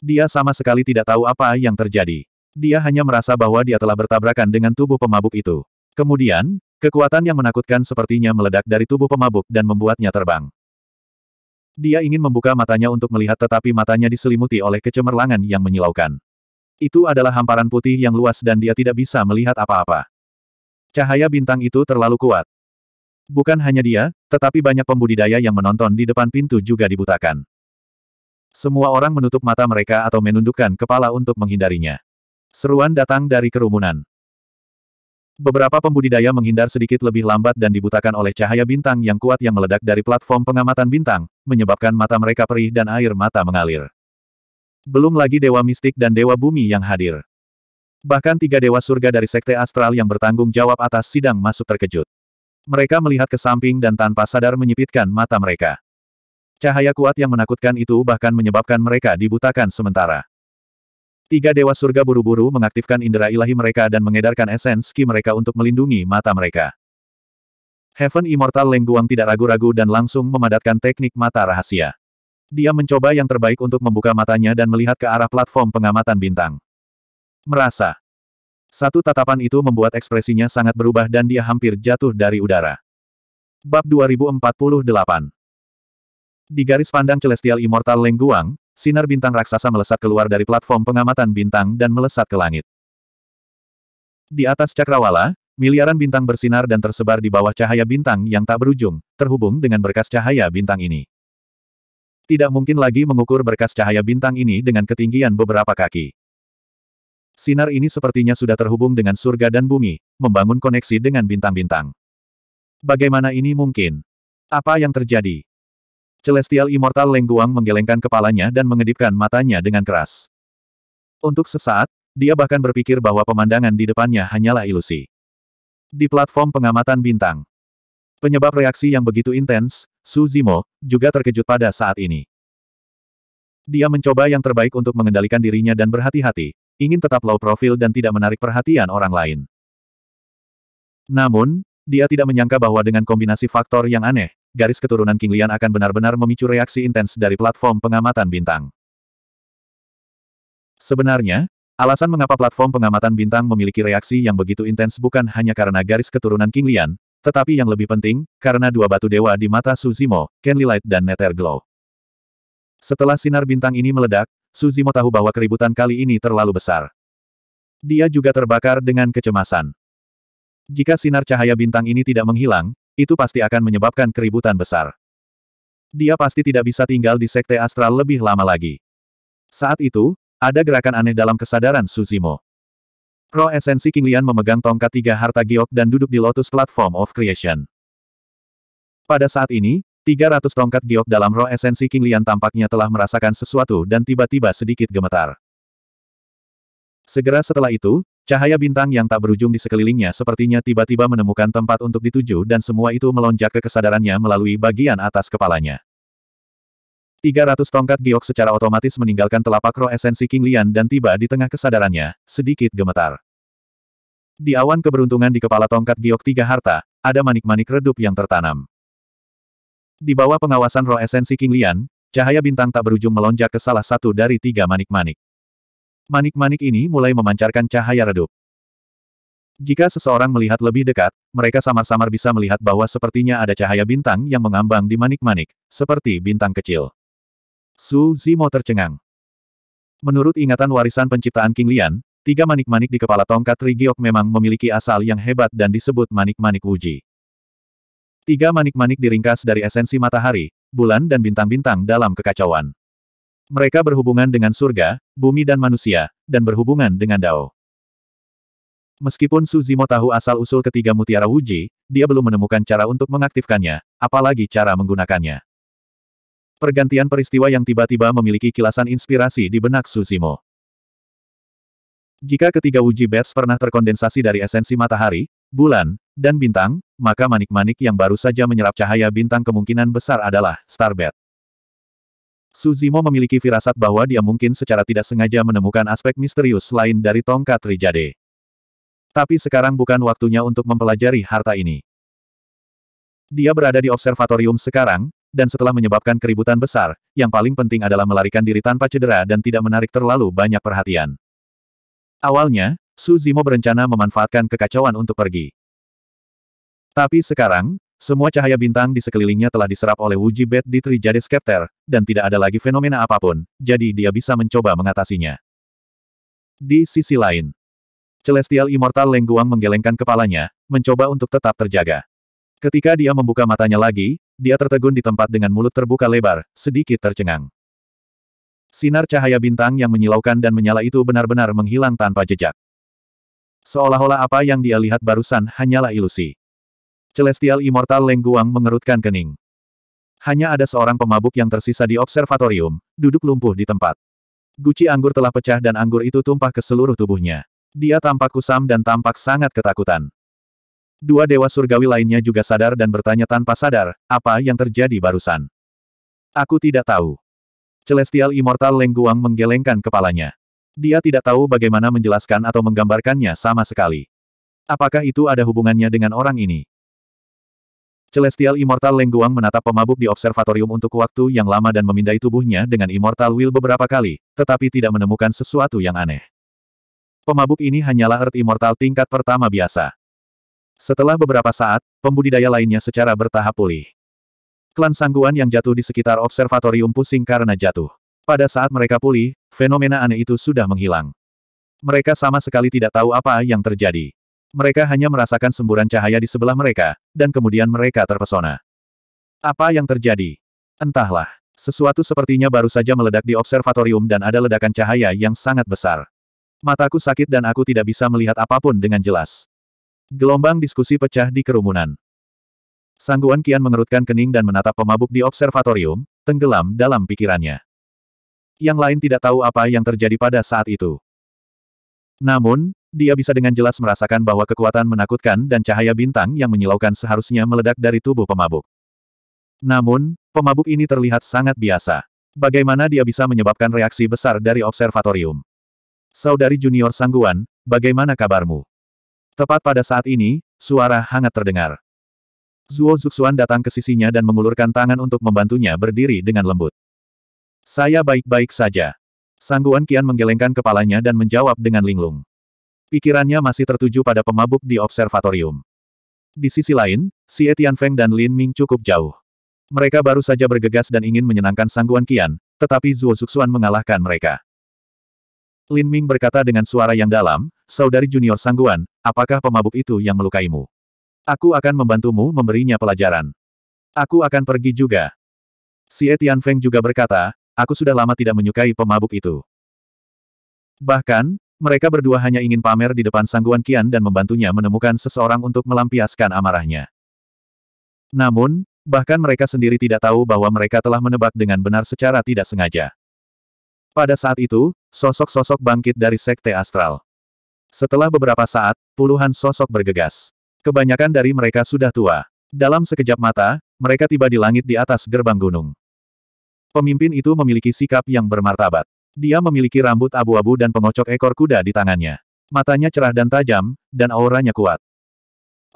Dia sama sekali tidak tahu apa yang terjadi. Dia hanya merasa bahwa dia telah bertabrakan dengan tubuh pemabuk itu. Kemudian, kekuatan yang menakutkan sepertinya meledak dari tubuh pemabuk dan membuatnya terbang. Dia ingin membuka matanya untuk melihat tetapi matanya diselimuti oleh kecemerlangan yang menyilaukan. Itu adalah hamparan putih yang luas dan dia tidak bisa melihat apa-apa. Cahaya bintang itu terlalu kuat. Bukan hanya dia, tetapi banyak pembudidaya yang menonton di depan pintu juga dibutakan. Semua orang menutup mata mereka atau menundukkan kepala untuk menghindarinya. Seruan datang dari kerumunan. Beberapa pembudidaya menghindar sedikit lebih lambat dan dibutakan oleh cahaya bintang yang kuat yang meledak dari platform pengamatan bintang, menyebabkan mata mereka perih dan air mata mengalir. Belum lagi dewa mistik dan dewa bumi yang hadir. Bahkan tiga dewa surga dari sekte astral yang bertanggung jawab atas sidang masuk terkejut. Mereka melihat ke samping dan tanpa sadar menyipitkan mata mereka. Cahaya kuat yang menakutkan itu bahkan menyebabkan mereka dibutakan sementara. Tiga dewa surga buru-buru mengaktifkan indera ilahi mereka dan mengedarkan esens ki mereka untuk melindungi mata mereka. Heaven Immortal Lengguang tidak ragu-ragu dan langsung memadatkan teknik mata rahasia. Dia mencoba yang terbaik untuk membuka matanya dan melihat ke arah platform pengamatan bintang. Merasa. Satu tatapan itu membuat ekspresinya sangat berubah dan dia hampir jatuh dari udara. Bab 2048 Di garis pandang Celestial Immortal Lengguang, sinar bintang raksasa melesat keluar dari platform pengamatan bintang dan melesat ke langit. Di atas cakrawala, miliaran bintang bersinar dan tersebar di bawah cahaya bintang yang tak berujung, terhubung dengan berkas cahaya bintang ini. Tidak mungkin lagi mengukur berkas cahaya bintang ini dengan ketinggian beberapa kaki. Sinar ini sepertinya sudah terhubung dengan surga dan bumi, membangun koneksi dengan bintang-bintang. Bagaimana ini mungkin? Apa yang terjadi? Celestial Immortal Lengguang menggelengkan kepalanya dan mengedipkan matanya dengan keras. Untuk sesaat, dia bahkan berpikir bahwa pemandangan di depannya hanyalah ilusi. Di platform pengamatan bintang, penyebab reaksi yang begitu intens, Su Zimo, juga terkejut pada saat ini. Dia mencoba yang terbaik untuk mengendalikan dirinya dan berhati-hati, ingin tetap low profil dan tidak menarik perhatian orang lain. Namun, dia tidak menyangka bahwa dengan kombinasi faktor yang aneh, garis keturunan King Lian akan benar-benar memicu reaksi intens dari platform pengamatan bintang. Sebenarnya, alasan mengapa platform pengamatan bintang memiliki reaksi yang begitu intens bukan hanya karena garis keturunan King Lian, tetapi yang lebih penting, karena dua batu dewa di mata Suzimo, Kenli Light dan Nether Glow. Setelah sinar bintang ini meledak, Suzimo tahu bahwa keributan kali ini terlalu besar. Dia juga terbakar dengan kecemasan. Jika sinar cahaya bintang ini tidak menghilang, itu pasti akan menyebabkan keributan besar. Dia pasti tidak bisa tinggal di Sekte Astral lebih lama lagi. Saat itu, ada gerakan aneh dalam kesadaran Suzimo. Roh esensi King Lian memegang tongkat tiga harta giok dan duduk di Lotus Platform of Creation. Pada saat ini, 300 tongkat giok dalam roh esensi King Lian tampaknya telah merasakan sesuatu dan tiba-tiba sedikit gemetar. Segera setelah itu, Cahaya bintang yang tak berujung di sekelilingnya sepertinya tiba-tiba menemukan tempat untuk dituju dan semua itu melonjak ke kesadarannya melalui bagian atas kepalanya. 300 tongkat giok secara otomatis meninggalkan telapak roh esensi King Lian dan tiba di tengah kesadarannya, sedikit gemetar. Di awan keberuntungan di kepala tongkat giok tiga harta, ada manik-manik redup yang tertanam. Di bawah pengawasan roh esensi King Lian, cahaya bintang tak berujung melonjak ke salah satu dari tiga manik-manik. Manik-manik ini mulai memancarkan cahaya redup. Jika seseorang melihat lebih dekat, mereka samar-samar bisa melihat bahwa sepertinya ada cahaya bintang yang mengambang di manik-manik, seperti bintang kecil. Su Zimo tercengang. Menurut ingatan warisan penciptaan King Lian, tiga manik-manik di kepala tongkat Rigiok memang memiliki asal yang hebat dan disebut manik-manik uji. Tiga manik-manik diringkas dari esensi matahari, bulan dan bintang-bintang dalam kekacauan. Mereka berhubungan dengan surga, bumi dan manusia, dan berhubungan dengan Dao. Meskipun Suzimo tahu asal-usul ketiga mutiara Wuji, dia belum menemukan cara untuk mengaktifkannya, apalagi cara menggunakannya. Pergantian peristiwa yang tiba-tiba memiliki kilasan inspirasi di benak Suzimo. Jika ketiga Wuji Bats pernah terkondensasi dari esensi matahari, bulan, dan bintang, maka manik-manik yang baru saja menyerap cahaya bintang kemungkinan besar adalah Starbed. Suzimo memiliki firasat bahwa dia mungkin secara tidak sengaja menemukan aspek misterius lain dari tongkat Rijade. Tapi sekarang bukan waktunya untuk mempelajari harta ini. Dia berada di observatorium sekarang, dan setelah menyebabkan keributan besar, yang paling penting adalah melarikan diri tanpa cedera dan tidak menarik terlalu banyak perhatian. Awalnya, Suzimo berencana memanfaatkan kekacauan untuk pergi. Tapi sekarang, semua cahaya bintang di sekelilingnya telah diserap oleh Wuji Bet di Trijade Skepter, dan tidak ada lagi fenomena apapun, jadi dia bisa mencoba mengatasinya. Di sisi lain, Celestial Immortal Lengguang menggelengkan kepalanya, mencoba untuk tetap terjaga. Ketika dia membuka matanya lagi, dia tertegun di tempat dengan mulut terbuka lebar, sedikit tercengang. Sinar cahaya bintang yang menyilaukan dan menyala itu benar-benar menghilang tanpa jejak. Seolah-olah apa yang dia lihat barusan hanyalah ilusi. Celestial Immortal Lengguang mengerutkan kening. Hanya ada seorang pemabuk yang tersisa di observatorium, duduk lumpuh di tempat. Guci anggur telah pecah dan anggur itu tumpah ke seluruh tubuhnya. Dia tampak kusam dan tampak sangat ketakutan. Dua dewa surgawi lainnya juga sadar dan bertanya tanpa sadar, apa yang terjadi barusan. Aku tidak tahu. Celestial Immortal Lengguang menggelengkan kepalanya. Dia tidak tahu bagaimana menjelaskan atau menggambarkannya sama sekali. Apakah itu ada hubungannya dengan orang ini? Celestial Immortal Lengguang menatap pemabuk di observatorium untuk waktu yang lama dan memindai tubuhnya dengan Immortal Will beberapa kali, tetapi tidak menemukan sesuatu yang aneh. Pemabuk ini hanyalah Earth Immortal tingkat pertama biasa. Setelah beberapa saat, pembudidaya lainnya secara bertahap pulih. Klan Sangguan yang jatuh di sekitar observatorium pusing karena jatuh. Pada saat mereka pulih, fenomena aneh itu sudah menghilang. Mereka sama sekali tidak tahu apa yang terjadi. Mereka hanya merasakan semburan cahaya di sebelah mereka, dan kemudian mereka terpesona. Apa yang terjadi? Entahlah. Sesuatu sepertinya baru saja meledak di observatorium dan ada ledakan cahaya yang sangat besar. Mataku sakit dan aku tidak bisa melihat apapun dengan jelas. Gelombang diskusi pecah di kerumunan. Sangguan Kian mengerutkan kening dan menatap pemabuk di observatorium, tenggelam dalam pikirannya. Yang lain tidak tahu apa yang terjadi pada saat itu. Namun, dia bisa dengan jelas merasakan bahwa kekuatan menakutkan dan cahaya bintang yang menyilaukan seharusnya meledak dari tubuh pemabuk. Namun, pemabuk ini terlihat sangat biasa. Bagaimana dia bisa menyebabkan reaksi besar dari observatorium? Saudari junior Sangguan, bagaimana kabarmu? Tepat pada saat ini, suara hangat terdengar. Zuo Zuxuan datang ke sisinya dan mengulurkan tangan untuk membantunya berdiri dengan lembut. Saya baik-baik saja. Sangguan Kian menggelengkan kepalanya dan menjawab dengan linglung. Pikirannya masih tertuju pada pemabuk di observatorium. Di sisi lain, si Etian Feng dan Lin Ming cukup jauh. Mereka baru saja bergegas dan ingin menyenangkan sangguan Qian, tetapi Zhuo Zuxuan mengalahkan mereka. Lin Ming berkata dengan suara yang dalam, Saudari junior sangguan, apakah pemabuk itu yang melukaimu? Aku akan membantumu memberinya pelajaran. Aku akan pergi juga. Si Etian Feng juga berkata, aku sudah lama tidak menyukai pemabuk itu. Bahkan, mereka berdua hanya ingin pamer di depan Sangguan Kian dan membantunya menemukan seseorang untuk melampiaskan amarahnya. Namun, bahkan mereka sendiri tidak tahu bahwa mereka telah menebak dengan benar secara tidak sengaja. Pada saat itu, sosok-sosok bangkit dari Sekte Astral. Setelah beberapa saat, puluhan sosok bergegas. Kebanyakan dari mereka sudah tua. Dalam sekejap mata, mereka tiba di langit di atas gerbang gunung. Pemimpin itu memiliki sikap yang bermartabat. Dia memiliki rambut abu-abu dan pengocok ekor kuda di tangannya. Matanya cerah dan tajam, dan auranya kuat.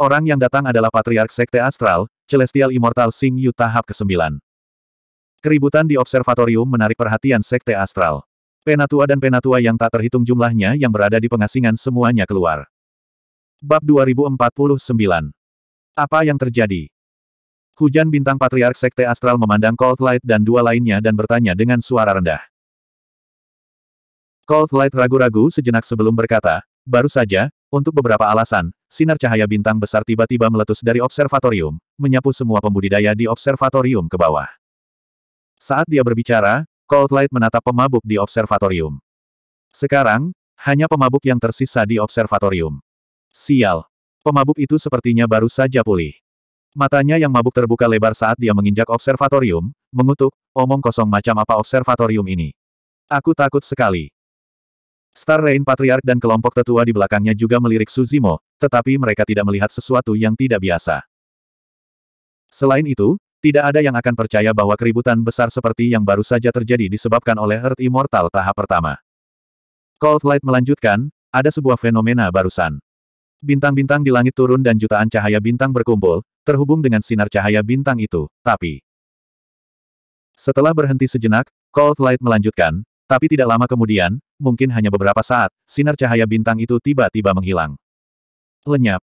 Orang yang datang adalah Patriark Sekte Astral, Celestial Immortal Sing Yu tahap ke-9. Keributan di observatorium menarik perhatian Sekte Astral. Penatua dan penatua yang tak terhitung jumlahnya yang berada di pengasingan semuanya keluar. Bab 2049 Apa yang terjadi? Hujan bintang Patriark Sekte Astral memandang Cold Light dan dua lainnya dan bertanya dengan suara rendah. Cold Light ragu-ragu sejenak sebelum berkata, baru saja, untuk beberapa alasan, sinar cahaya bintang besar tiba-tiba meletus dari observatorium, menyapu semua pembudidaya di observatorium ke bawah. Saat dia berbicara, Cold Light menatap pemabuk di observatorium. Sekarang, hanya pemabuk yang tersisa di observatorium. Sial. Pemabuk itu sepertinya baru saja pulih. Matanya yang mabuk terbuka lebar saat dia menginjak observatorium, mengutuk, omong kosong macam apa observatorium ini. Aku takut sekali. Star Rain Patriark dan kelompok tetua di belakangnya juga melirik Suzimo, tetapi mereka tidak melihat sesuatu yang tidak biasa. Selain itu, tidak ada yang akan percaya bahwa keributan besar seperti yang baru saja terjadi disebabkan oleh Earth Immortal tahap pertama. Cold Light melanjutkan, ada sebuah fenomena barusan. Bintang-bintang di langit turun dan jutaan cahaya bintang berkumpul, terhubung dengan sinar cahaya bintang itu, tapi... Setelah berhenti sejenak, Cold Light melanjutkan, tapi tidak lama kemudian, mungkin hanya beberapa saat, sinar cahaya bintang itu tiba-tiba menghilang. Lenyap.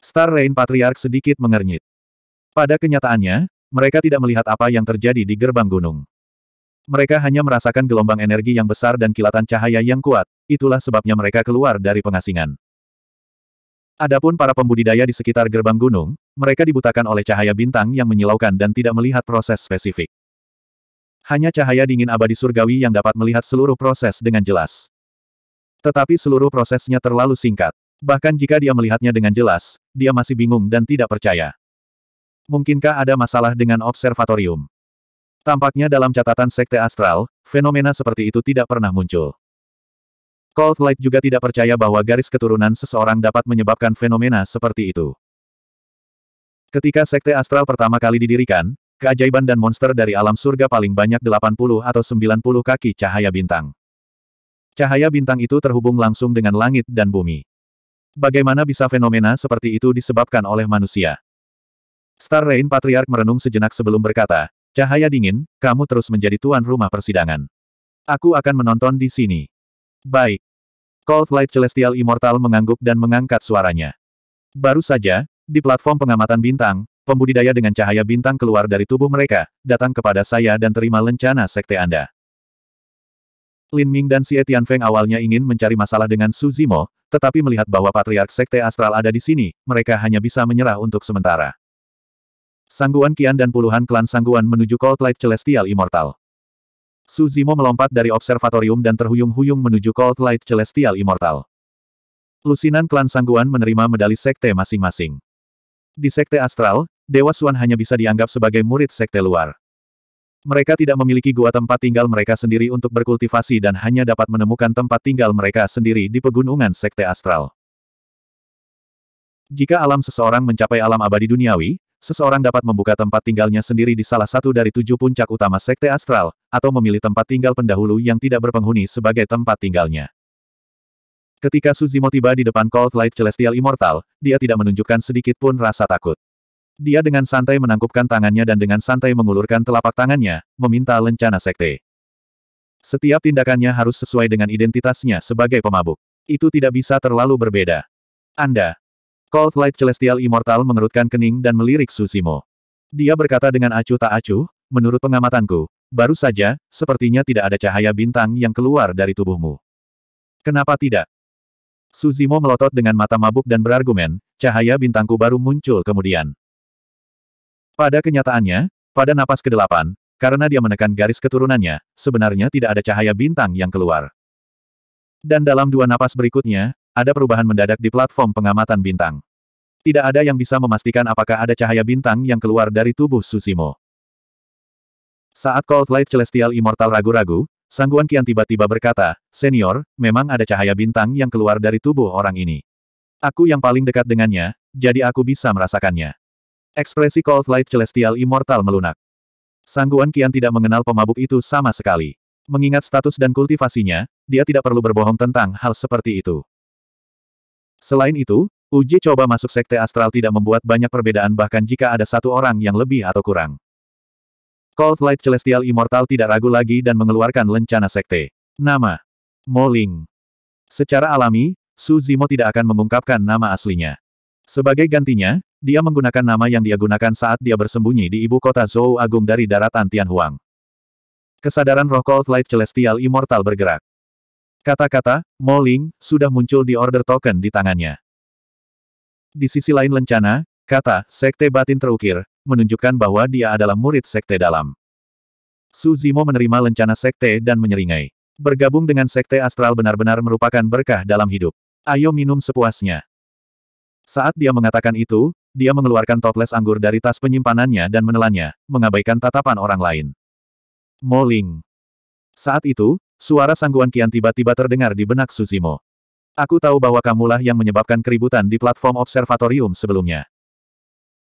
Star Rain Patriarch sedikit mengernyit. Pada kenyataannya, mereka tidak melihat apa yang terjadi di gerbang gunung. Mereka hanya merasakan gelombang energi yang besar dan kilatan cahaya yang kuat, itulah sebabnya mereka keluar dari pengasingan. Adapun para pembudidaya di sekitar gerbang gunung, mereka dibutakan oleh cahaya bintang yang menyilaukan dan tidak melihat proses spesifik hanya cahaya dingin abadi surgawi yang dapat melihat seluruh proses dengan jelas. Tetapi seluruh prosesnya terlalu singkat. Bahkan jika dia melihatnya dengan jelas, dia masih bingung dan tidak percaya. Mungkinkah ada masalah dengan observatorium? Tampaknya dalam catatan sekte astral, fenomena seperti itu tidak pernah muncul. Cold Light juga tidak percaya bahwa garis keturunan seseorang dapat menyebabkan fenomena seperti itu. Ketika sekte astral pertama kali didirikan, Keajaiban dan monster dari alam surga paling banyak 80 atau 90 kaki cahaya bintang. Cahaya bintang itu terhubung langsung dengan langit dan bumi. Bagaimana bisa fenomena seperti itu disebabkan oleh manusia? Star Rain Patriark merenung sejenak sebelum berkata, Cahaya dingin, kamu terus menjadi tuan rumah persidangan. Aku akan menonton di sini. Baik. Cold Light Celestial Immortal mengangguk dan mengangkat suaranya. Baru saja, di platform pengamatan bintang, pembudidaya dengan cahaya bintang keluar dari tubuh mereka, datang kepada saya dan terima lencana sekte Anda. Lin Ming dan Xie Etian Feng awalnya ingin mencari masalah dengan Su Zimo, tetapi melihat bahwa Patriark Sekte Astral ada di sini, mereka hanya bisa menyerah untuk sementara. Sangguan Kian dan puluhan klan Sangguan menuju Cold Light Celestial Immortal. Su Zimo melompat dari observatorium dan terhuyung-huyung menuju Cold Light Celestial Immortal. Lusinan klan Sangguan menerima medali sekte masing-masing. Di Sekte Astral, Dewa Suan hanya bisa dianggap sebagai murid sekte luar. Mereka tidak memiliki gua tempat tinggal mereka sendiri untuk berkultivasi dan hanya dapat menemukan tempat tinggal mereka sendiri di pegunungan sekte astral. Jika alam seseorang mencapai alam abadi duniawi, seseorang dapat membuka tempat tinggalnya sendiri di salah satu dari tujuh puncak utama sekte astral, atau memilih tempat tinggal pendahulu yang tidak berpenghuni sebagai tempat tinggalnya. Ketika Suzimo tiba di depan Cold Light Celestial Immortal, dia tidak menunjukkan sedikit pun rasa takut. Dia dengan santai menangkupkan tangannya dan dengan santai mengulurkan telapak tangannya, meminta lencana sekte. Setiap tindakannya harus sesuai dengan identitasnya sebagai pemabuk. Itu tidak bisa terlalu berbeda. Anda. Cold Light Celestial Immortal mengerutkan kening dan melirik Susimo. Dia berkata dengan acuh tak acuh, menurut pengamatanku, baru saja, sepertinya tidak ada cahaya bintang yang keluar dari tubuhmu. Kenapa tidak? Suzimo melotot dengan mata mabuk dan berargumen, cahaya bintangku baru muncul kemudian. Pada kenyataannya, pada napas ke-8, karena dia menekan garis keturunannya, sebenarnya tidak ada cahaya bintang yang keluar. Dan dalam dua napas berikutnya, ada perubahan mendadak di platform pengamatan bintang. Tidak ada yang bisa memastikan apakah ada cahaya bintang yang keluar dari tubuh Susimo. Saat Cold Light Celestial Immortal ragu-ragu, Sangguan Kian tiba-tiba berkata, Senior, memang ada cahaya bintang yang keluar dari tubuh orang ini. Aku yang paling dekat dengannya, jadi aku bisa merasakannya. Ekspresi Cold Light Celestial Immortal melunak. Sangguan kian tidak mengenal pemabuk itu sama sekali. Mengingat status dan kultivasinya, dia tidak perlu berbohong tentang hal seperti itu. Selain itu, uji coba masuk sekte astral tidak membuat banyak perbedaan bahkan jika ada satu orang yang lebih atau kurang. Cold Light Celestial Immortal tidak ragu lagi dan mengeluarkan lencana sekte. Nama. Moling. Secara alami, Su Zimo tidak akan mengungkapkan nama aslinya. Sebagai gantinya, dia menggunakan nama yang dia gunakan saat dia bersembunyi di ibu kota Zhou Agung dari daratan Tianhuang. Kesadaran roh Cold Light Celestial Immortal bergerak. Kata-kata, Mo Ling sudah muncul di order token di tangannya. Di sisi lain lencana, kata, Sekte Batin terukir, menunjukkan bahwa dia adalah murid Sekte Dalam. Su Zimo menerima lencana Sekte dan menyeringai. Bergabung dengan sekte astral benar-benar merupakan berkah dalam hidup. Ayo minum sepuasnya. Saat dia mengatakan itu, dia mengeluarkan toples anggur dari tas penyimpanannya dan menelannya, mengabaikan tatapan orang lain. Moling. Saat itu, suara sangguan Kian tiba-tiba terdengar di benak Suzimo. Aku tahu bahwa kamulah yang menyebabkan keributan di platform observatorium sebelumnya.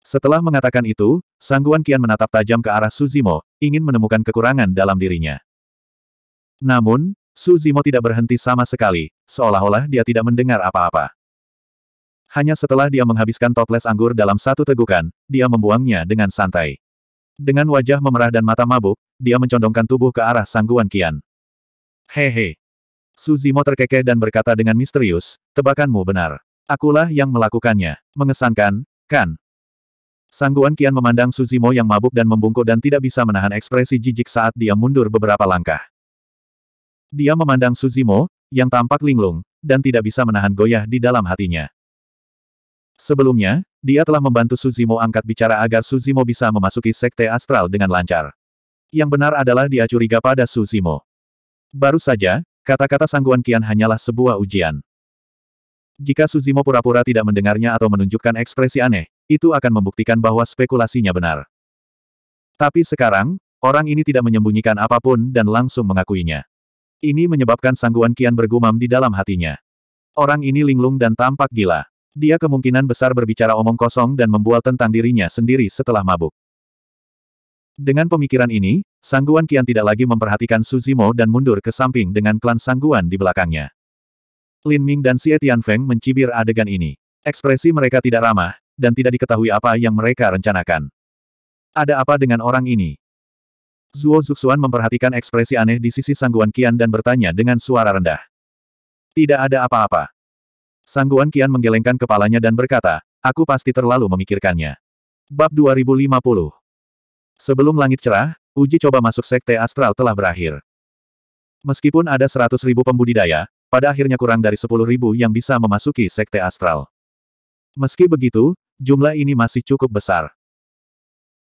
Setelah mengatakan itu, sangguan Kian menatap tajam ke arah Suzimo, ingin menemukan kekurangan dalam dirinya. Namun, Suzimo tidak berhenti sama sekali, seolah-olah dia tidak mendengar apa-apa. Hanya setelah dia menghabiskan toples anggur dalam satu tegukan, dia membuangnya dengan santai. Dengan wajah memerah dan mata mabuk, dia mencondongkan tubuh ke arah sangguan Kian. Hehe. Suzimo terkekeh dan berkata dengan misterius, tebakanmu benar. Akulah yang melakukannya. Mengesankan, kan? Sangguan Kian memandang Suzimo yang mabuk dan membungkuk dan tidak bisa menahan ekspresi jijik saat dia mundur beberapa langkah. Dia memandang Suzimo, yang tampak linglung, dan tidak bisa menahan goyah di dalam hatinya. Sebelumnya, dia telah membantu Suzimo angkat bicara agar Suzimo bisa memasuki sekte astral dengan lancar. Yang benar adalah dia curiga pada Suzimo. Baru saja, kata-kata sangguan Kian hanyalah sebuah ujian. Jika Suzimo pura-pura tidak mendengarnya atau menunjukkan ekspresi aneh, itu akan membuktikan bahwa spekulasinya benar. Tapi sekarang, orang ini tidak menyembunyikan apapun dan langsung mengakuinya. Ini menyebabkan sangguan Kian bergumam di dalam hatinya. Orang ini linglung dan tampak gila. Dia kemungkinan besar berbicara omong kosong dan membual tentang dirinya sendiri setelah mabuk. Dengan pemikiran ini, Sangguan Kian tidak lagi memperhatikan Suzimo dan mundur ke samping dengan klan Sangguan di belakangnya. Lin Ming dan Xie Tianfeng mencibir adegan ini. Ekspresi mereka tidak ramah, dan tidak diketahui apa yang mereka rencanakan. Ada apa dengan orang ini? Zuo Zuxuan memperhatikan ekspresi aneh di sisi Sangguan Kian dan bertanya dengan suara rendah. Tidak ada apa-apa. Sangguan Kian menggelengkan kepalanya dan berkata, aku pasti terlalu memikirkannya. Bab 2050 Sebelum langit cerah, uji coba masuk sekte astral telah berakhir. Meskipun ada 100.000 pembudidaya, pada akhirnya kurang dari 10.000 yang bisa memasuki sekte astral. Meski begitu, jumlah ini masih cukup besar.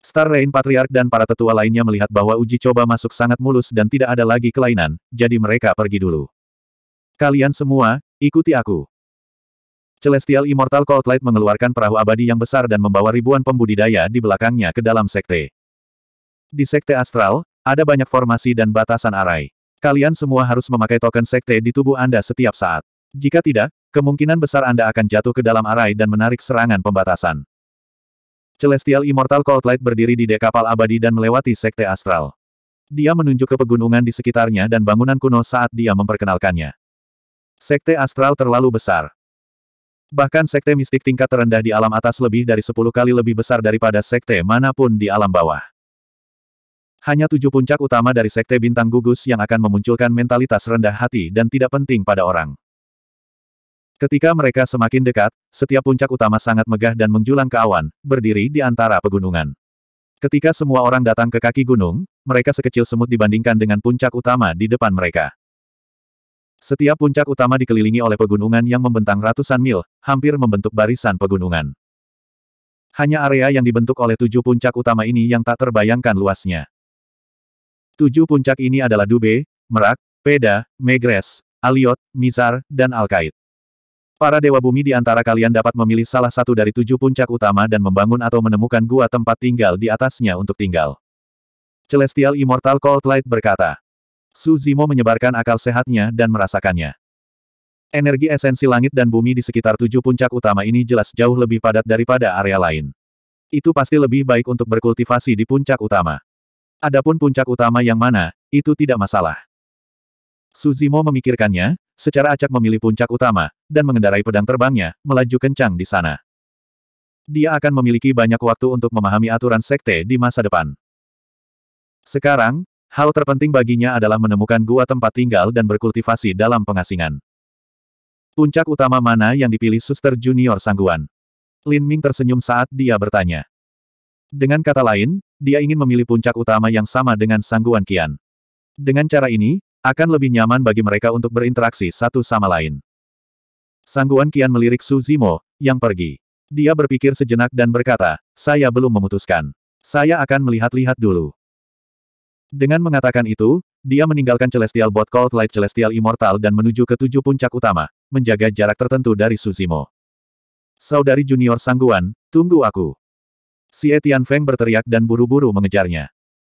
Star Rain Patriark dan para tetua lainnya melihat bahwa uji coba masuk sangat mulus dan tidak ada lagi kelainan, jadi mereka pergi dulu. Kalian semua, ikuti aku. Celestial Immortal Cold Light mengeluarkan perahu abadi yang besar dan membawa ribuan pembudidaya di belakangnya ke dalam sekte. Di sekte astral, ada banyak formasi dan batasan arai. Kalian semua harus memakai token sekte di tubuh Anda setiap saat. Jika tidak, kemungkinan besar Anda akan jatuh ke dalam arai dan menarik serangan pembatasan. Celestial Immortal Cold Light berdiri di dek kapal abadi dan melewati sekte astral. Dia menunjuk ke pegunungan di sekitarnya dan bangunan kuno saat dia memperkenalkannya. Sekte astral terlalu besar. Bahkan sekte mistik tingkat terendah di alam atas lebih dari sepuluh kali lebih besar daripada sekte manapun di alam bawah. Hanya tujuh puncak utama dari sekte bintang gugus yang akan memunculkan mentalitas rendah hati dan tidak penting pada orang. Ketika mereka semakin dekat, setiap puncak utama sangat megah dan menjulang ke awan, berdiri di antara pegunungan. Ketika semua orang datang ke kaki gunung, mereka sekecil semut dibandingkan dengan puncak utama di depan mereka. Setiap puncak utama dikelilingi oleh pegunungan yang membentang ratusan mil, hampir membentuk barisan pegunungan. Hanya area yang dibentuk oleh tujuh puncak utama ini yang tak terbayangkan luasnya. Tujuh puncak ini adalah Dube, Merak, Peda, Megres, Aliot, Mizar, dan Alkaid. Para dewa bumi di antara kalian dapat memilih salah satu dari tujuh puncak utama dan membangun atau menemukan gua tempat tinggal di atasnya untuk tinggal. Celestial Immortal Cold Light berkata, Su Zimo menyebarkan akal sehatnya dan merasakannya. Energi esensi langit dan bumi di sekitar tujuh puncak utama ini jelas jauh lebih padat daripada area lain. Itu pasti lebih baik untuk berkultivasi di puncak utama. Adapun puncak utama yang mana, itu tidak masalah. Suzimo memikirkannya, secara acak memilih puncak utama, dan mengendarai pedang terbangnya, melaju kencang di sana. Dia akan memiliki banyak waktu untuk memahami aturan sekte di masa depan. Sekarang, Hal terpenting baginya adalah menemukan gua tempat tinggal dan berkultivasi dalam pengasingan. Puncak utama mana yang dipilih suster junior sangguan? Lin Ming tersenyum saat dia bertanya. Dengan kata lain, dia ingin memilih puncak utama yang sama dengan sangguan kian. Dengan cara ini, akan lebih nyaman bagi mereka untuk berinteraksi satu sama lain. Sangguan kian melirik Su Zimo, yang pergi. Dia berpikir sejenak dan berkata, saya belum memutuskan. Saya akan melihat-lihat dulu. Dengan mengatakan itu, dia meninggalkan Celestial Bot Cold Light Celestial Immortal dan menuju ke tujuh puncak utama, menjaga jarak tertentu dari Suzimo. Saudari junior Sangguan, tunggu aku. Si Etian Feng berteriak dan buru-buru mengejarnya.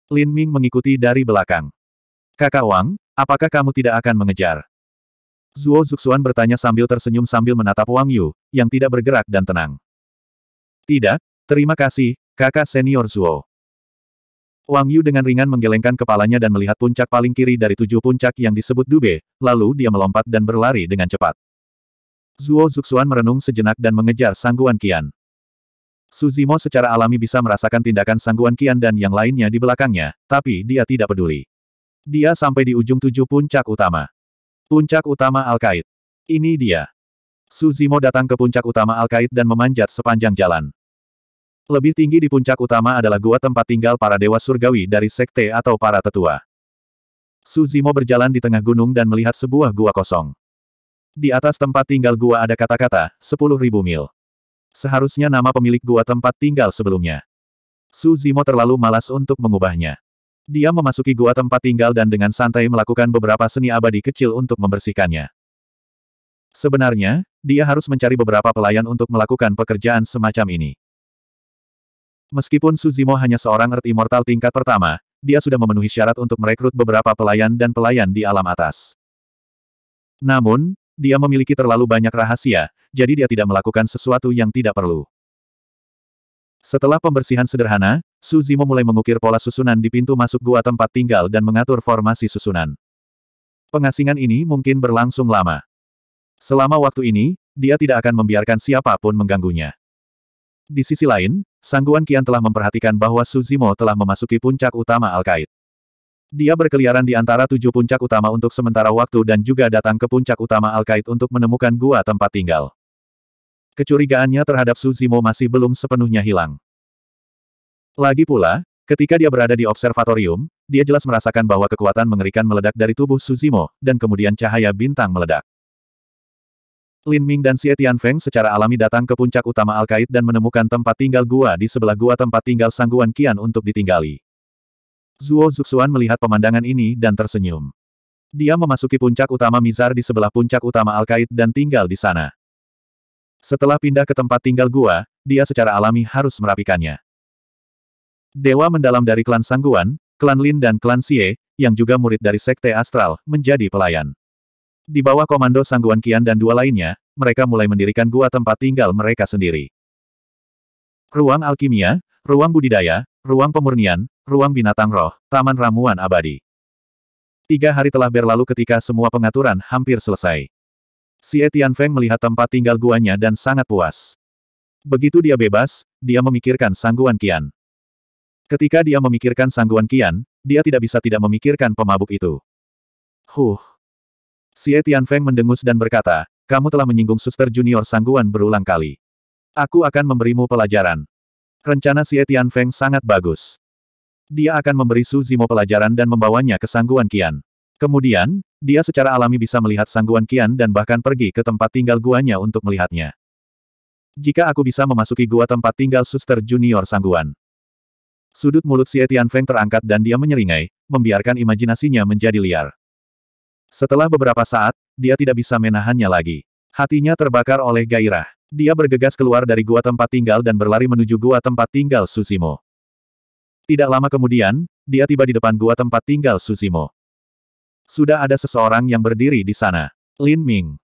Lin Ming mengikuti dari belakang. Kakak Wang, apakah kamu tidak akan mengejar? Zuo Zuxuan bertanya sambil tersenyum sambil menatap Wang Yu, yang tidak bergerak dan tenang. Tidak, terima kasih, kakak senior Zuo. Wang Yu dengan ringan menggelengkan kepalanya dan melihat puncak paling kiri dari tujuh puncak yang disebut Dube, lalu dia melompat dan berlari dengan cepat. Zuo Zuxuan merenung sejenak dan mengejar Sangguan Qian. Suzimo secara alami bisa merasakan tindakan Sangguan Qian dan yang lainnya di belakangnya, tapi dia tidak peduli. Dia sampai di ujung tujuh puncak utama. Puncak utama Al-Qaid. Ini dia. Suzimo datang ke puncak utama al dan memanjat sepanjang jalan. Lebih tinggi di puncak utama adalah gua tempat tinggal para dewa surgawi dari sekte atau para tetua. Suzimo berjalan di tengah gunung dan melihat sebuah gua kosong. Di atas tempat tinggal gua ada kata-kata, 10.000 mil. Seharusnya nama pemilik gua tempat tinggal sebelumnya. Suzimo terlalu malas untuk mengubahnya. Dia memasuki gua tempat tinggal dan dengan santai melakukan beberapa seni abadi kecil untuk membersihkannya. Sebenarnya, dia harus mencari beberapa pelayan untuk melakukan pekerjaan semacam ini. Meskipun Suzimo hanya seorang Earth Immortal tingkat pertama, dia sudah memenuhi syarat untuk merekrut beberapa pelayan dan pelayan di alam atas. Namun, dia memiliki terlalu banyak rahasia, jadi dia tidak melakukan sesuatu yang tidak perlu. Setelah pembersihan sederhana, Suzimo mulai mengukir pola susunan di pintu masuk gua tempat tinggal dan mengatur formasi susunan. Pengasingan ini mungkin berlangsung lama. Selama waktu ini, dia tidak akan membiarkan siapapun mengganggunya. Di sisi lain, Sangguan Kian telah memperhatikan bahwa Suzimo telah memasuki puncak utama Alkait. Dia berkeliaran di antara tujuh puncak utama untuk sementara waktu dan juga datang ke puncak utama Alkait untuk menemukan gua tempat tinggal. Kecurigaannya terhadap Suzimo masih belum sepenuhnya hilang. Lagi pula, ketika dia berada di observatorium, dia jelas merasakan bahwa kekuatan mengerikan meledak dari tubuh Suzimo, dan kemudian cahaya bintang meledak. Lin Ming dan Xie Feng secara alami datang ke puncak utama Alkait dan menemukan tempat tinggal gua di sebelah gua tempat tinggal Sangguan Qian untuk ditinggali. Zuo Zuxuan melihat pemandangan ini dan tersenyum. Dia memasuki puncak utama Mizar di sebelah puncak utama Alkait dan tinggal di sana. Setelah pindah ke tempat tinggal gua, dia secara alami harus merapikannya. Dewa mendalam dari klan Sangguan, klan Lin dan klan Xie, yang juga murid dari Sekte Astral, menjadi pelayan. Di bawah komando Sangguan Kian dan dua lainnya, mereka mulai mendirikan gua tempat tinggal mereka sendiri. Ruang alkimia, ruang budidaya, ruang pemurnian, ruang binatang roh, taman ramuan abadi. Tiga hari telah berlalu ketika semua pengaturan hampir selesai. Si Etian Feng melihat tempat tinggal guanya dan sangat puas. Begitu dia bebas, dia memikirkan Sangguan Kian. Ketika dia memikirkan Sangguan Kian, dia tidak bisa tidak memikirkan pemabuk itu. Huh, Xie Tianfeng mendengus dan berkata, kamu telah menyinggung suster junior sangguan berulang kali. Aku akan memberimu pelajaran. Rencana Xie Tianfeng sangat bagus. Dia akan memberi Su Zimo pelajaran dan membawanya ke sangguan Qian. Kemudian, dia secara alami bisa melihat sangguan Qian dan bahkan pergi ke tempat tinggal guanya untuk melihatnya. Jika aku bisa memasuki gua tempat tinggal suster junior sangguan. Sudut mulut si Etian Feng terangkat dan dia menyeringai, membiarkan imajinasinya menjadi liar. Setelah beberapa saat, dia tidak bisa menahannya lagi. Hatinya terbakar oleh gairah. Dia bergegas keluar dari gua tempat tinggal dan berlari menuju gua tempat tinggal Susimo. Tidak lama kemudian, dia tiba di depan gua tempat tinggal Susimo. Sudah ada seseorang yang berdiri di sana. Lin Ming.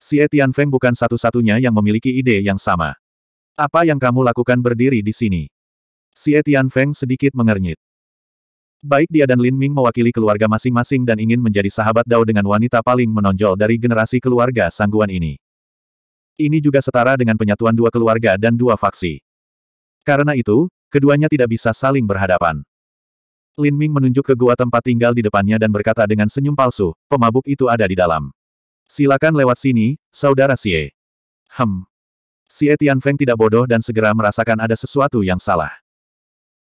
Si Etian Feng bukan satu-satunya yang memiliki ide yang sama. Apa yang kamu lakukan berdiri di sini? Si Etian Feng sedikit mengernyit. Baik dia dan Lin Ming mewakili keluarga masing-masing dan ingin menjadi sahabat Dao dengan wanita paling menonjol dari generasi keluarga sangguan ini. Ini juga setara dengan penyatuan dua keluarga dan dua faksi. Karena itu, keduanya tidak bisa saling berhadapan. Lin Ming menunjuk ke gua tempat tinggal di depannya dan berkata dengan senyum palsu, pemabuk itu ada di dalam. Silakan lewat sini, saudara Xie. Hem, Xie Tianfeng tidak bodoh dan segera merasakan ada sesuatu yang salah.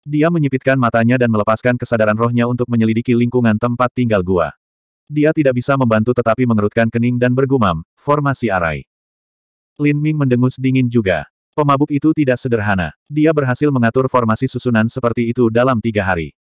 Dia menyipitkan matanya dan melepaskan kesadaran rohnya untuk menyelidiki lingkungan tempat tinggal gua. Dia tidak bisa membantu tetapi mengerutkan kening dan bergumam, formasi arai. Lin Ming mendengus dingin juga. Pemabuk itu tidak sederhana. Dia berhasil mengatur formasi susunan seperti itu dalam tiga hari.